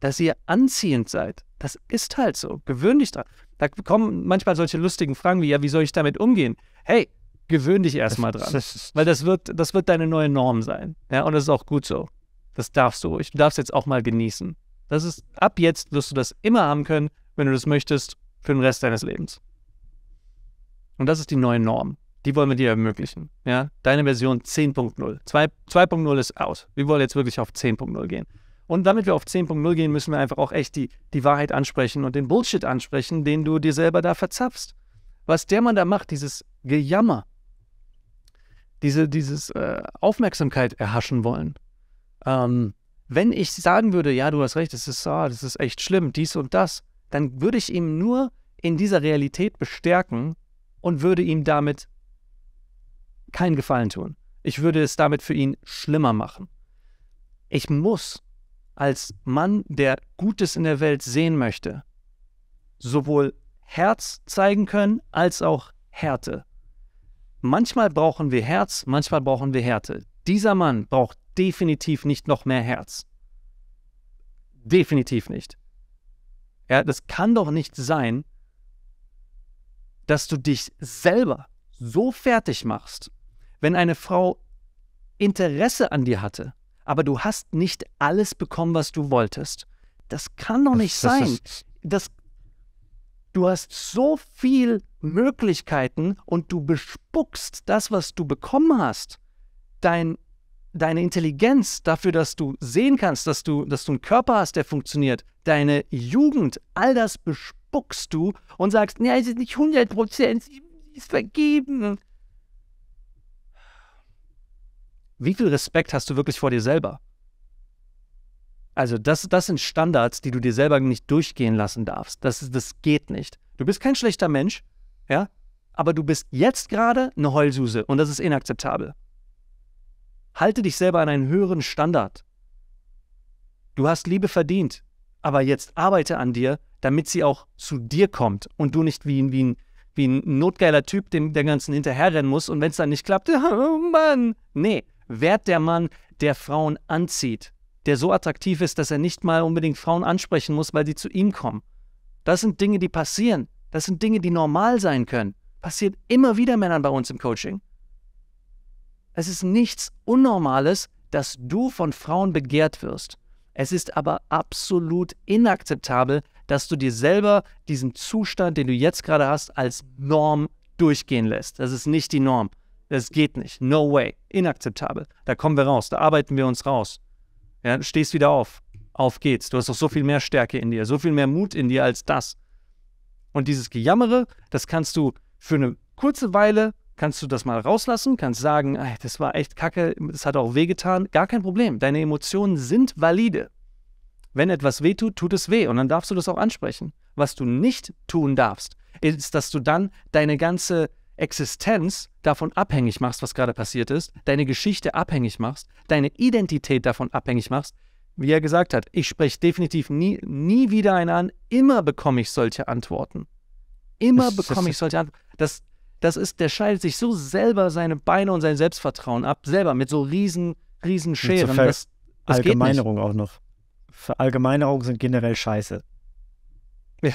dass ihr anziehend seid. Das ist halt so. Gewöhn dich dran. Da kommen manchmal solche lustigen Fragen wie, ja, wie soll ich damit umgehen? Hey, gewöhn dich erstmal dran. Weil das wird, das wird deine neue Norm sein. Ja, und das ist auch gut so. Das darfst du. Ich darf es jetzt auch mal genießen. Das ist, ab jetzt wirst du das immer haben können, wenn du das möchtest, für den Rest deines Lebens. Und das ist die neue Norm. Die wollen wir dir ermöglichen. Ja? Deine Version 10.0. 2.0 ist aus. Wir wollen jetzt wirklich auf 10.0 gehen. Und damit wir auf 10.0 gehen, müssen wir einfach auch echt die, die Wahrheit ansprechen und den Bullshit ansprechen, den du dir selber da verzapfst. Was der Mann da macht, dieses Gejammer, diese, dieses äh, Aufmerksamkeit erhaschen wollen. Ähm, wenn ich sagen würde, ja, du hast recht, das ist, ah, das ist echt schlimm, dies und das, dann würde ich ihn nur in dieser Realität bestärken und würde ihm damit keinen Gefallen tun. Ich würde es damit für ihn schlimmer machen. Ich muss als Mann, der Gutes in der Welt sehen möchte, sowohl Herz zeigen können als auch Härte. Manchmal brauchen wir Herz, manchmal brauchen wir Härte. Dieser Mann braucht definitiv nicht noch mehr Herz. Definitiv nicht. Ja, das kann doch nicht sein, dass du dich selber so fertig machst, wenn eine Frau Interesse an dir hatte, aber du hast nicht alles bekommen, was du wolltest. Das kann doch nicht das, sein. Das, du hast so viel Möglichkeiten und du bespuckst das, was du bekommen hast. Dein, deine Intelligenz dafür, dass du sehen kannst, dass du, dass du einen Körper hast, der funktioniert, deine Jugend, all das bespuckst du und sagst, ja, es ist nicht 100 Prozent, ist vergeben. wie viel Respekt hast du wirklich vor dir selber? Also das, das sind Standards, die du dir selber nicht durchgehen lassen darfst. Das, das geht nicht. Du bist kein schlechter Mensch, ja, aber du bist jetzt gerade eine Heulsuse und das ist inakzeptabel. Halte dich selber an einen höheren Standard. Du hast Liebe verdient, aber jetzt arbeite an dir, damit sie auch zu dir kommt und du nicht wie, wie, ein, wie ein notgeiler Typ dem der Ganzen hinterherrennen musst und wenn es dann nicht klappt, (laughs) oh Mann, nee, wert der Mann, der Frauen anzieht, der so attraktiv ist, dass er nicht mal unbedingt Frauen ansprechen muss, weil sie zu ihm kommen. Das sind Dinge, die passieren. Das sind Dinge, die normal sein können. Passiert immer wieder Männern bei uns im Coaching. Es ist nichts Unnormales, dass du von Frauen begehrt wirst. Es ist aber absolut inakzeptabel, dass du dir selber diesen Zustand, den du jetzt gerade hast, als Norm durchgehen lässt. Das ist nicht die Norm. Das geht nicht. No way. Inakzeptabel. Da kommen wir raus. Da arbeiten wir uns raus. Ja, stehst wieder auf. Auf geht's. Du hast doch so viel mehr Stärke in dir, so viel mehr Mut in dir als das. Und dieses Gejammere, das kannst du für eine kurze Weile, kannst du das mal rauslassen, kannst sagen, ey, das war echt kacke, das hat auch wehgetan. Gar kein Problem. Deine Emotionen sind valide. Wenn etwas weh tut, tut es weh und dann darfst du das auch ansprechen. Was du nicht tun darfst, ist, dass du dann deine ganze Existenz davon abhängig machst, was gerade passiert ist, deine Geschichte abhängig machst, deine Identität davon abhängig machst, wie er gesagt hat, ich spreche definitiv nie, nie wieder einen an, immer bekomme ich solche Antworten. Immer bekomme ich solche Antworten. Das, das ist, der scheidet sich so selber seine Beine und sein Selbstvertrauen ab, selber mit so riesen, riesen Scheren. So das, das Allgemeinerung auch noch. Verallgemeinerungen sind generell scheiße. Ja,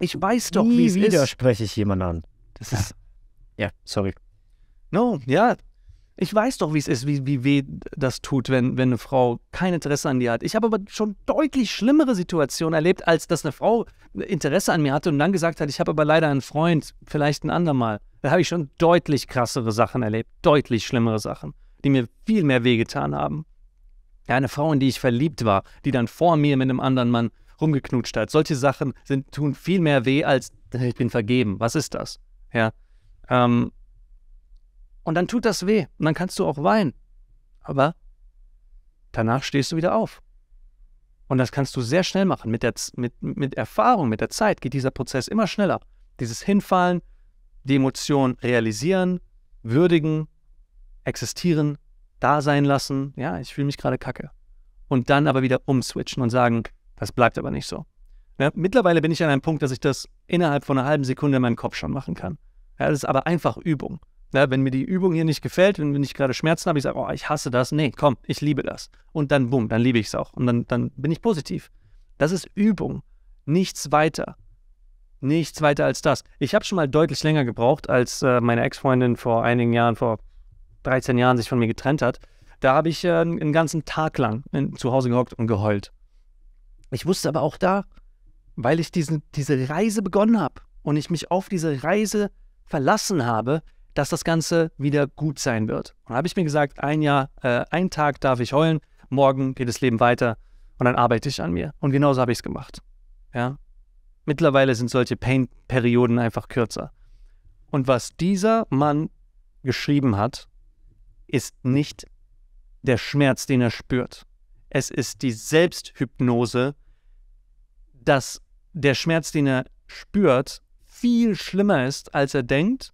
ich weiß doch, wie es ist. wieder spreche ich jemanden an. Das ist. Ja, sorry. No, ja. Ich weiß doch, wie es ist, wie, wie weh das tut, wenn, wenn eine Frau kein Interesse an dir hat. Ich habe aber schon deutlich schlimmere Situationen erlebt, als dass eine Frau Interesse an mir hatte und dann gesagt hat, ich habe aber leider einen Freund, vielleicht ein andermal. Da habe ich schon deutlich krassere Sachen erlebt, deutlich schlimmere Sachen, die mir viel mehr wehgetan haben. Ja, eine Frau, in die ich verliebt war, die dann vor mir mit einem anderen Mann rumgeknutscht hat. Solche Sachen sind, tun viel mehr weh als ich bin vergeben. Was ist das? Ja. Ähm, und dann tut das weh. Und dann kannst du auch weinen. Aber danach stehst du wieder auf. Und das kannst du sehr schnell machen. Mit, der, mit, mit Erfahrung, mit der Zeit geht dieser Prozess immer schneller. Dieses Hinfallen, die Emotion realisieren, würdigen, existieren, da sein lassen. Ja, ich fühle mich gerade kacke. Und dann aber wieder umswitchen und sagen, das bleibt aber nicht so. Ja, mittlerweile bin ich an einem Punkt, dass ich das innerhalb von einer halben Sekunde in meinem Kopf schon machen kann. Ja, das ist aber einfach Übung. Ja, wenn mir die Übung hier nicht gefällt, wenn ich gerade Schmerzen habe, ich sage, oh, ich hasse das. Nee, komm, ich liebe das. Und dann, bumm, dann liebe ich es auch. Und dann, dann bin ich positiv. Das ist Übung. Nichts weiter. Nichts weiter als das. Ich habe schon mal deutlich länger gebraucht, als äh, meine Ex-Freundin vor einigen Jahren, vor 13 Jahren sich von mir getrennt hat. Da habe ich äh, einen ganzen Tag lang in, zu Hause gehockt und geheult. Ich wusste aber auch da, weil ich diesen, diese Reise begonnen habe und ich mich auf diese Reise verlassen habe, dass das Ganze wieder gut sein wird. Und habe ich mir gesagt, ein Jahr, äh, ein Tag darf ich heulen, morgen geht das Leben weiter und dann arbeite ich an mir. Und genauso habe ich es gemacht. Ja? Mittlerweile sind solche Pain-Perioden einfach kürzer. Und was dieser Mann geschrieben hat, ist nicht der Schmerz, den er spürt es ist die Selbsthypnose, dass der Schmerz, den er spürt, viel schlimmer ist, als er denkt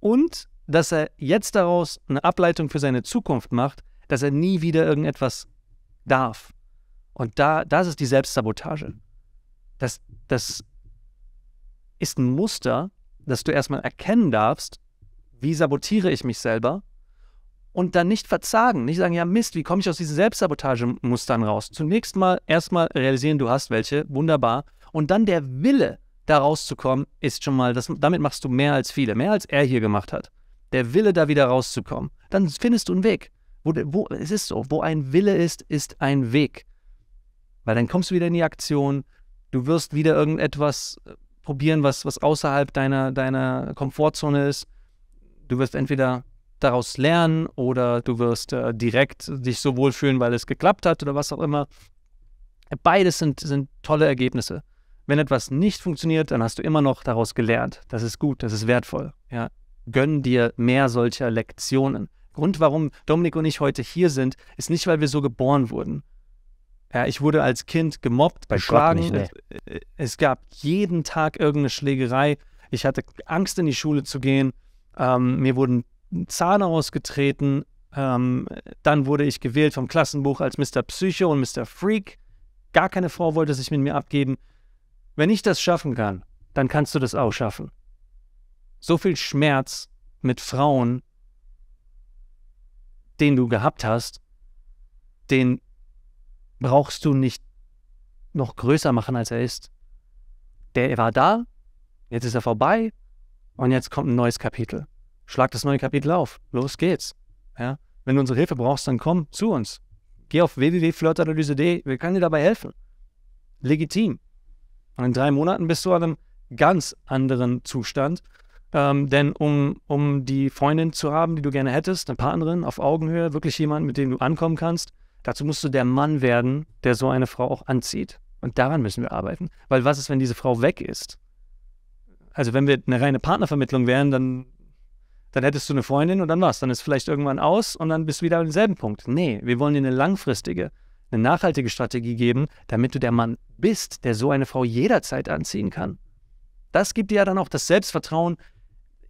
und dass er jetzt daraus eine Ableitung für seine Zukunft macht, dass er nie wieder irgendetwas darf. Und da, das ist die Selbstsabotage. Das, das ist ein Muster, dass du erstmal erkennen darfst, wie sabotiere ich mich selber und dann nicht verzagen, nicht sagen, ja Mist, wie komme ich aus diesen Selbstsabotagemustern raus? Zunächst mal erstmal realisieren, du hast welche, wunderbar. Und dann der Wille, da rauszukommen, ist schon mal, das, damit machst du mehr als viele, mehr als er hier gemacht hat. Der Wille, da wieder rauszukommen. Dann findest du einen Weg. Wo, wo, es ist so, wo ein Wille ist, ist ein Weg. Weil dann kommst du wieder in die Aktion, du wirst wieder irgendetwas äh, probieren, was, was außerhalb deiner, deiner Komfortzone ist. Du wirst entweder daraus lernen oder du wirst äh, direkt dich so wohlfühlen, weil es geklappt hat oder was auch immer. Beides sind, sind tolle Ergebnisse. Wenn etwas nicht funktioniert, dann hast du immer noch daraus gelernt. Das ist gut, das ist wertvoll. Ja. Gönn dir mehr solcher Lektionen. Grund, warum Dominik und ich heute hier sind, ist nicht, weil wir so geboren wurden. Ja, ich wurde als Kind gemobbt, Bei oh geschlagen. Nicht, es, äh, es gab jeden Tag irgendeine Schlägerei. Ich hatte Angst, in die Schule zu gehen. Ähm, mir wurden Zahn ausgetreten. Ähm, dann wurde ich gewählt vom Klassenbuch als Mr. Psycho und Mr. Freak. Gar keine Frau wollte sich mit mir abgeben. Wenn ich das schaffen kann, dann kannst du das auch schaffen. So viel Schmerz mit Frauen, den du gehabt hast, den brauchst du nicht noch größer machen, als er ist. Der war da, jetzt ist er vorbei und jetzt kommt ein neues Kapitel schlag das neue Kapitel auf. Los geht's. Ja? Wenn du unsere Hilfe brauchst, dann komm zu uns. Geh auf www.flirtanalyse.de. Wir können dir dabei helfen. Legitim. Und in drei Monaten bist du an einem ganz anderen Zustand. Ähm, denn um, um die Freundin zu haben, die du gerne hättest, eine Partnerin auf Augenhöhe, wirklich jemand, mit dem du ankommen kannst, dazu musst du der Mann werden, der so eine Frau auch anzieht. Und daran müssen wir arbeiten. Weil was ist, wenn diese Frau weg ist? Also wenn wir eine reine Partnervermittlung wären, dann dann hättest du eine Freundin und dann war's. Dann ist vielleicht irgendwann aus und dann bist du wieder am selben Punkt. Nee, wir wollen dir eine langfristige, eine nachhaltige Strategie geben, damit du der Mann bist, der so eine Frau jederzeit anziehen kann. Das gibt dir ja dann auch das Selbstvertrauen,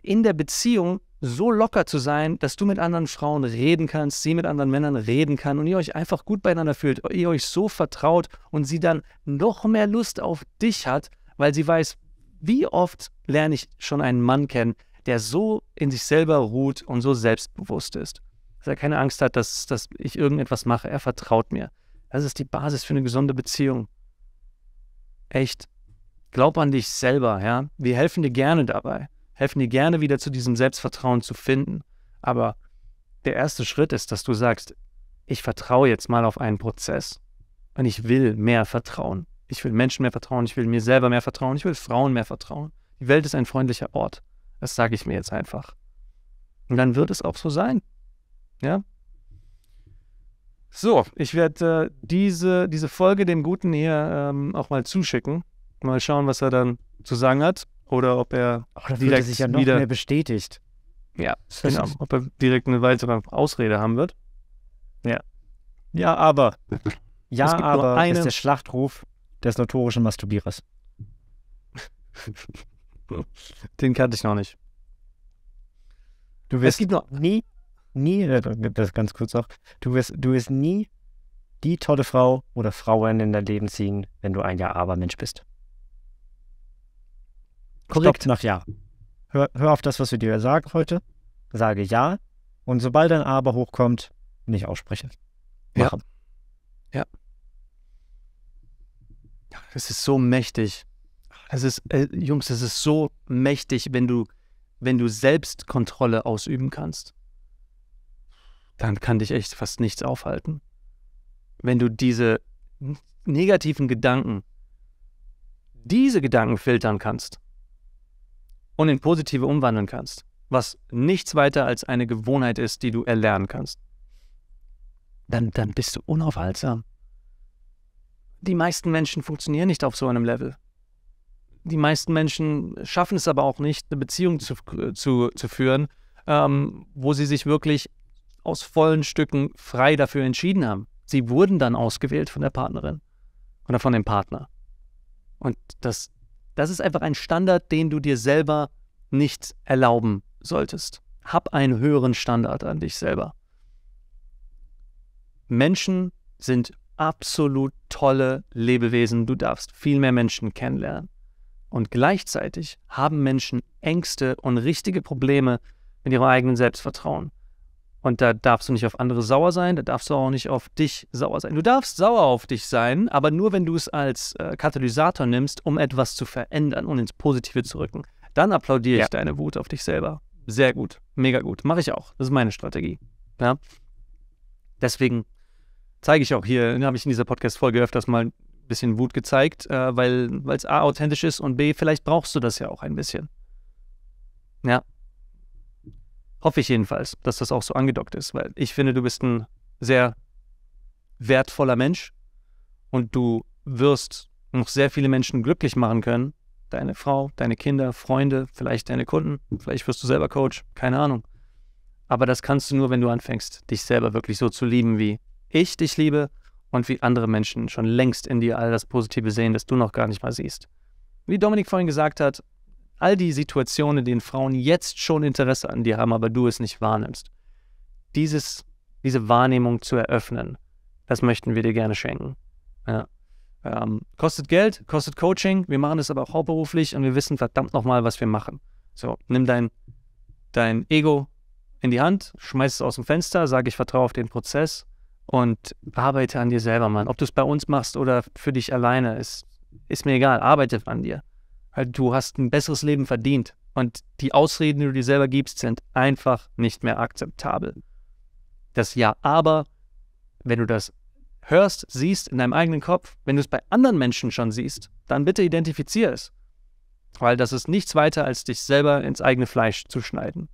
in der Beziehung so locker zu sein, dass du mit anderen Frauen reden kannst, sie mit anderen Männern reden kann und ihr euch einfach gut beieinander fühlt, ihr euch so vertraut und sie dann noch mehr Lust auf dich hat, weil sie weiß, wie oft lerne ich schon einen Mann kennen, der so in sich selber ruht und so selbstbewusst ist. Dass er keine Angst hat, dass, dass ich irgendetwas mache. Er vertraut mir. Das ist die Basis für eine gesunde Beziehung. Echt. Glaub an dich selber, ja. Wir helfen dir gerne dabei. Helfen dir gerne wieder zu diesem Selbstvertrauen zu finden. Aber der erste Schritt ist, dass du sagst, ich vertraue jetzt mal auf einen Prozess. Und ich will mehr vertrauen. Ich will Menschen mehr vertrauen. Ich will mir selber mehr vertrauen. Ich will Frauen mehr vertrauen. Die Welt ist ein freundlicher Ort. Das sage ich mir jetzt einfach. Und dann wird es auch so sein. Ja? So, ich werde äh, diese, diese Folge dem Guten hier ähm, auch mal zuschicken. Mal schauen, was er dann zu sagen hat. Oder ob er oh, dann direkt sich ja noch wieder, mehr bestätigt. Ja, genau. Ob er direkt eine weitere Ausrede haben wird. Ja. Ja, aber. (laughs) Ja, aber Das ist der Schlachtruf des notorischen Masturbierers. (laughs) Den kannte ich noch nicht. Du wirst es gibt noch nie, nie, das ganz kurz noch, du wirst, du wirst nie die tolle Frau oder Frauen in dein Leben ziehen, wenn du ein Jahr Aber-Mensch bist. Korrekt. Stopp nach Ja. Hör, hör auf das, was wir dir sagen heute. Sage Ja. Und sobald ein Aber hochkommt, nicht aussprechen. Machen. Ja. Ja. Das ist so mächtig. Also es, äh, Jungs, es ist so mächtig, wenn du, wenn du selbst Kontrolle ausüben kannst. Dann kann dich echt fast nichts aufhalten. Wenn du diese negativen Gedanken, diese Gedanken filtern kannst und in positive umwandeln kannst, was nichts weiter als eine Gewohnheit ist, die du erlernen kannst, dann, dann bist du unaufhaltsam. Die meisten Menschen funktionieren nicht auf so einem Level die meisten Menschen schaffen es aber auch nicht, eine Beziehung zu, zu, zu führen, ähm, wo sie sich wirklich aus vollen Stücken frei dafür entschieden haben. Sie wurden dann ausgewählt von der Partnerin oder von dem Partner. Und das, das ist einfach ein Standard, den du dir selber nicht erlauben solltest. Hab einen höheren Standard an dich selber. Menschen sind absolut tolle Lebewesen. Du darfst viel mehr Menschen kennenlernen. Und gleichzeitig haben Menschen Ängste und richtige Probleme mit ihrem eigenen Selbstvertrauen. Und da darfst du nicht auf andere sauer sein, da darfst du auch nicht auf dich sauer sein. Du darfst sauer auf dich sein, aber nur wenn du es als äh, Katalysator nimmst, um etwas zu verändern und ins Positive zu rücken. Dann applaudiere ich deine Wut auf dich selber. Sehr gut, mega gut. Mache ich auch. Das ist meine Strategie. Ja? Deswegen zeige ich auch hier, habe ich in dieser Podcast-Folge öfters mal bisschen Wut gezeigt, äh, weil es A authentisch ist und B, vielleicht brauchst du das ja auch ein bisschen. Ja. Hoffe ich jedenfalls, dass das auch so angedockt ist, weil ich finde, du bist ein sehr wertvoller Mensch und du wirst noch sehr viele Menschen glücklich machen können. Deine Frau, deine Kinder, Freunde, vielleicht deine Kunden, vielleicht wirst du selber Coach, keine Ahnung. Aber das kannst du nur, wenn du anfängst, dich selber wirklich so zu lieben, wie ich dich liebe und wie andere Menschen schon längst in dir all das Positive sehen, das du noch gar nicht mal siehst. Wie Dominik vorhin gesagt hat, all die Situationen, in denen Frauen jetzt schon Interesse an dir haben, aber du es nicht wahrnimmst, dieses, diese Wahrnehmung zu eröffnen, das möchten wir dir gerne schenken. Ja. Ähm, kostet Geld, kostet Coaching, wir machen es aber auch hauptberuflich und wir wissen verdammt nochmal, was wir machen. So, nimm dein, dein Ego in die Hand, schmeiß es aus dem Fenster, sag ich vertraue auf den Prozess und arbeite an dir selber, Mann. Ob du es bei uns machst oder für dich alleine, ist, ist mir egal. Arbeite an dir. Du hast ein besseres Leben verdient. Und die Ausreden, die du dir selber gibst, sind einfach nicht mehr akzeptabel. Das Ja, aber, wenn du das hörst, siehst in deinem eigenen Kopf, wenn du es bei anderen Menschen schon siehst, dann bitte identifizier es. Weil das ist nichts weiter, als dich selber ins eigene Fleisch zu schneiden.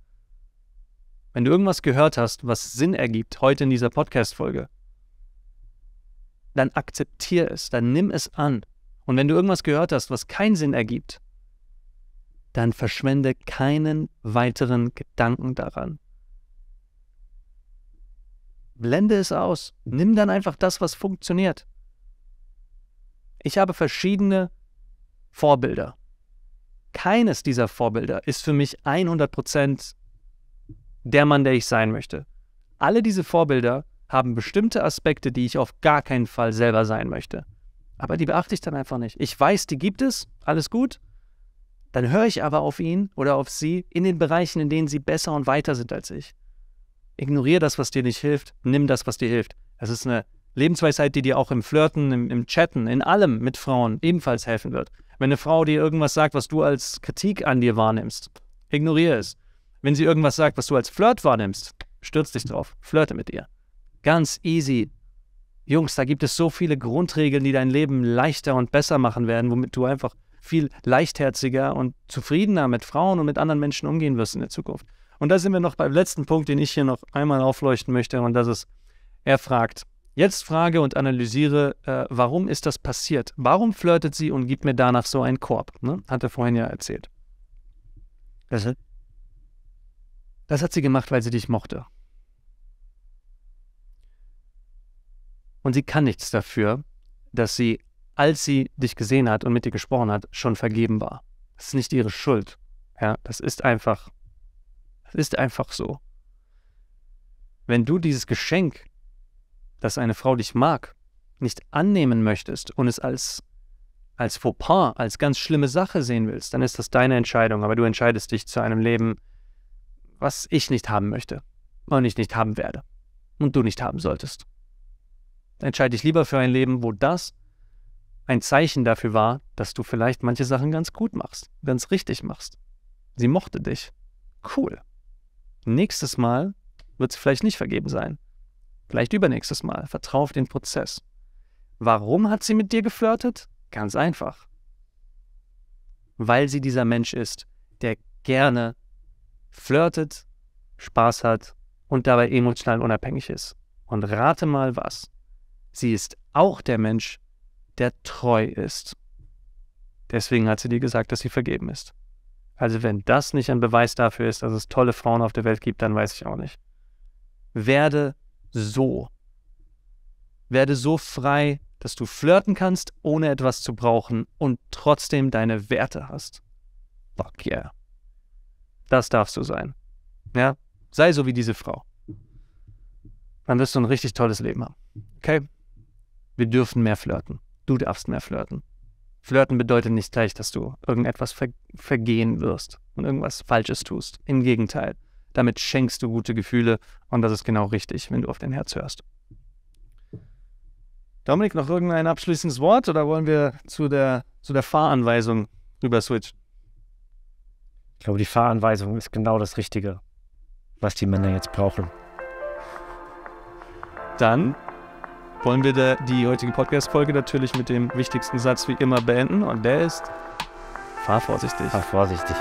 Wenn du irgendwas gehört hast, was Sinn ergibt heute in dieser Podcast-Folge, dann akzeptiere es, dann nimm es an. Und wenn du irgendwas gehört hast, was keinen Sinn ergibt, dann verschwende keinen weiteren Gedanken daran. Blende es aus. Nimm dann einfach das, was funktioniert. Ich habe verschiedene Vorbilder. Keines dieser Vorbilder ist für mich 100% der Mann, der ich sein möchte. Alle diese Vorbilder haben bestimmte Aspekte, die ich auf gar keinen Fall selber sein möchte. Aber die beachte ich dann einfach nicht. Ich weiß, die gibt es, alles gut. Dann höre ich aber auf ihn oder auf sie in den Bereichen, in denen sie besser und weiter sind als ich. Ignoriere das, was dir nicht hilft, nimm das, was dir hilft. Es ist eine Lebensweisheit, die dir auch im Flirten, im, im Chatten, in allem mit Frauen ebenfalls helfen wird. Wenn eine Frau dir irgendwas sagt, was du als Kritik an dir wahrnimmst, ignoriere es. Wenn sie irgendwas sagt, was du als Flirt wahrnimmst, stürz dich drauf, flirte mit ihr. Ganz easy. Jungs, da gibt es so viele Grundregeln, die dein Leben leichter und besser machen werden, womit du einfach viel leichtherziger und zufriedener mit Frauen und mit anderen Menschen umgehen wirst in der Zukunft. Und da sind wir noch beim letzten Punkt, den ich hier noch einmal aufleuchten möchte, und das ist, er fragt, jetzt frage und analysiere, äh, warum ist das passiert? Warum flirtet sie und gibt mir danach so einen Korb? Ne? Hat er vorhin ja erzählt. Das ist das hat sie gemacht, weil sie dich mochte. Und sie kann nichts dafür, dass sie, als sie dich gesehen hat und mit dir gesprochen hat, schon vergeben war. Das ist nicht ihre Schuld. Ja, das ist einfach, das ist einfach so. Wenn du dieses Geschenk, dass eine Frau dich mag, nicht annehmen möchtest und es als, als Fauxpas, als ganz schlimme Sache sehen willst, dann ist das deine Entscheidung. Aber du entscheidest dich zu einem Leben, was ich nicht haben möchte und ich nicht haben werde und du nicht haben solltest. Entscheide dich lieber für ein Leben, wo das ein Zeichen dafür war, dass du vielleicht manche Sachen ganz gut machst, ganz richtig machst. Sie mochte dich. Cool. Nächstes Mal wird sie vielleicht nicht vergeben sein. Vielleicht übernächstes Mal. Vertrau auf den Prozess. Warum hat sie mit dir geflirtet? Ganz einfach. Weil sie dieser Mensch ist, der gerne flirtet, Spaß hat und dabei emotional unabhängig ist. Und rate mal was. Sie ist auch der Mensch, der treu ist. Deswegen hat sie dir gesagt, dass sie vergeben ist. Also wenn das nicht ein Beweis dafür ist, dass es tolle Frauen auf der Welt gibt, dann weiß ich auch nicht. Werde so. Werde so frei, dass du flirten kannst, ohne etwas zu brauchen und trotzdem deine Werte hast. Fuck yeah. Das darfst du sein. Ja, sei so wie diese Frau. Dann wirst du ein richtig tolles Leben haben. Okay? Wir dürfen mehr flirten. Du darfst mehr flirten. Flirten bedeutet nicht gleich, dass du irgendetwas ver vergehen wirst und irgendwas Falsches tust. Im Gegenteil. Damit schenkst du gute Gefühle und das ist genau richtig, wenn du auf dein Herz hörst. Dominik, noch irgendein abschließendes Wort oder wollen wir zu der, zu der Fahranweisung rüber switchen? Ich glaube, die Fahranweisung ist genau das Richtige, was die Männer jetzt brauchen. Dann wollen wir die heutige Podcast-Folge natürlich mit dem wichtigsten Satz wie immer beenden und der ist: Fahr vorsichtig. Fahr vorsichtig.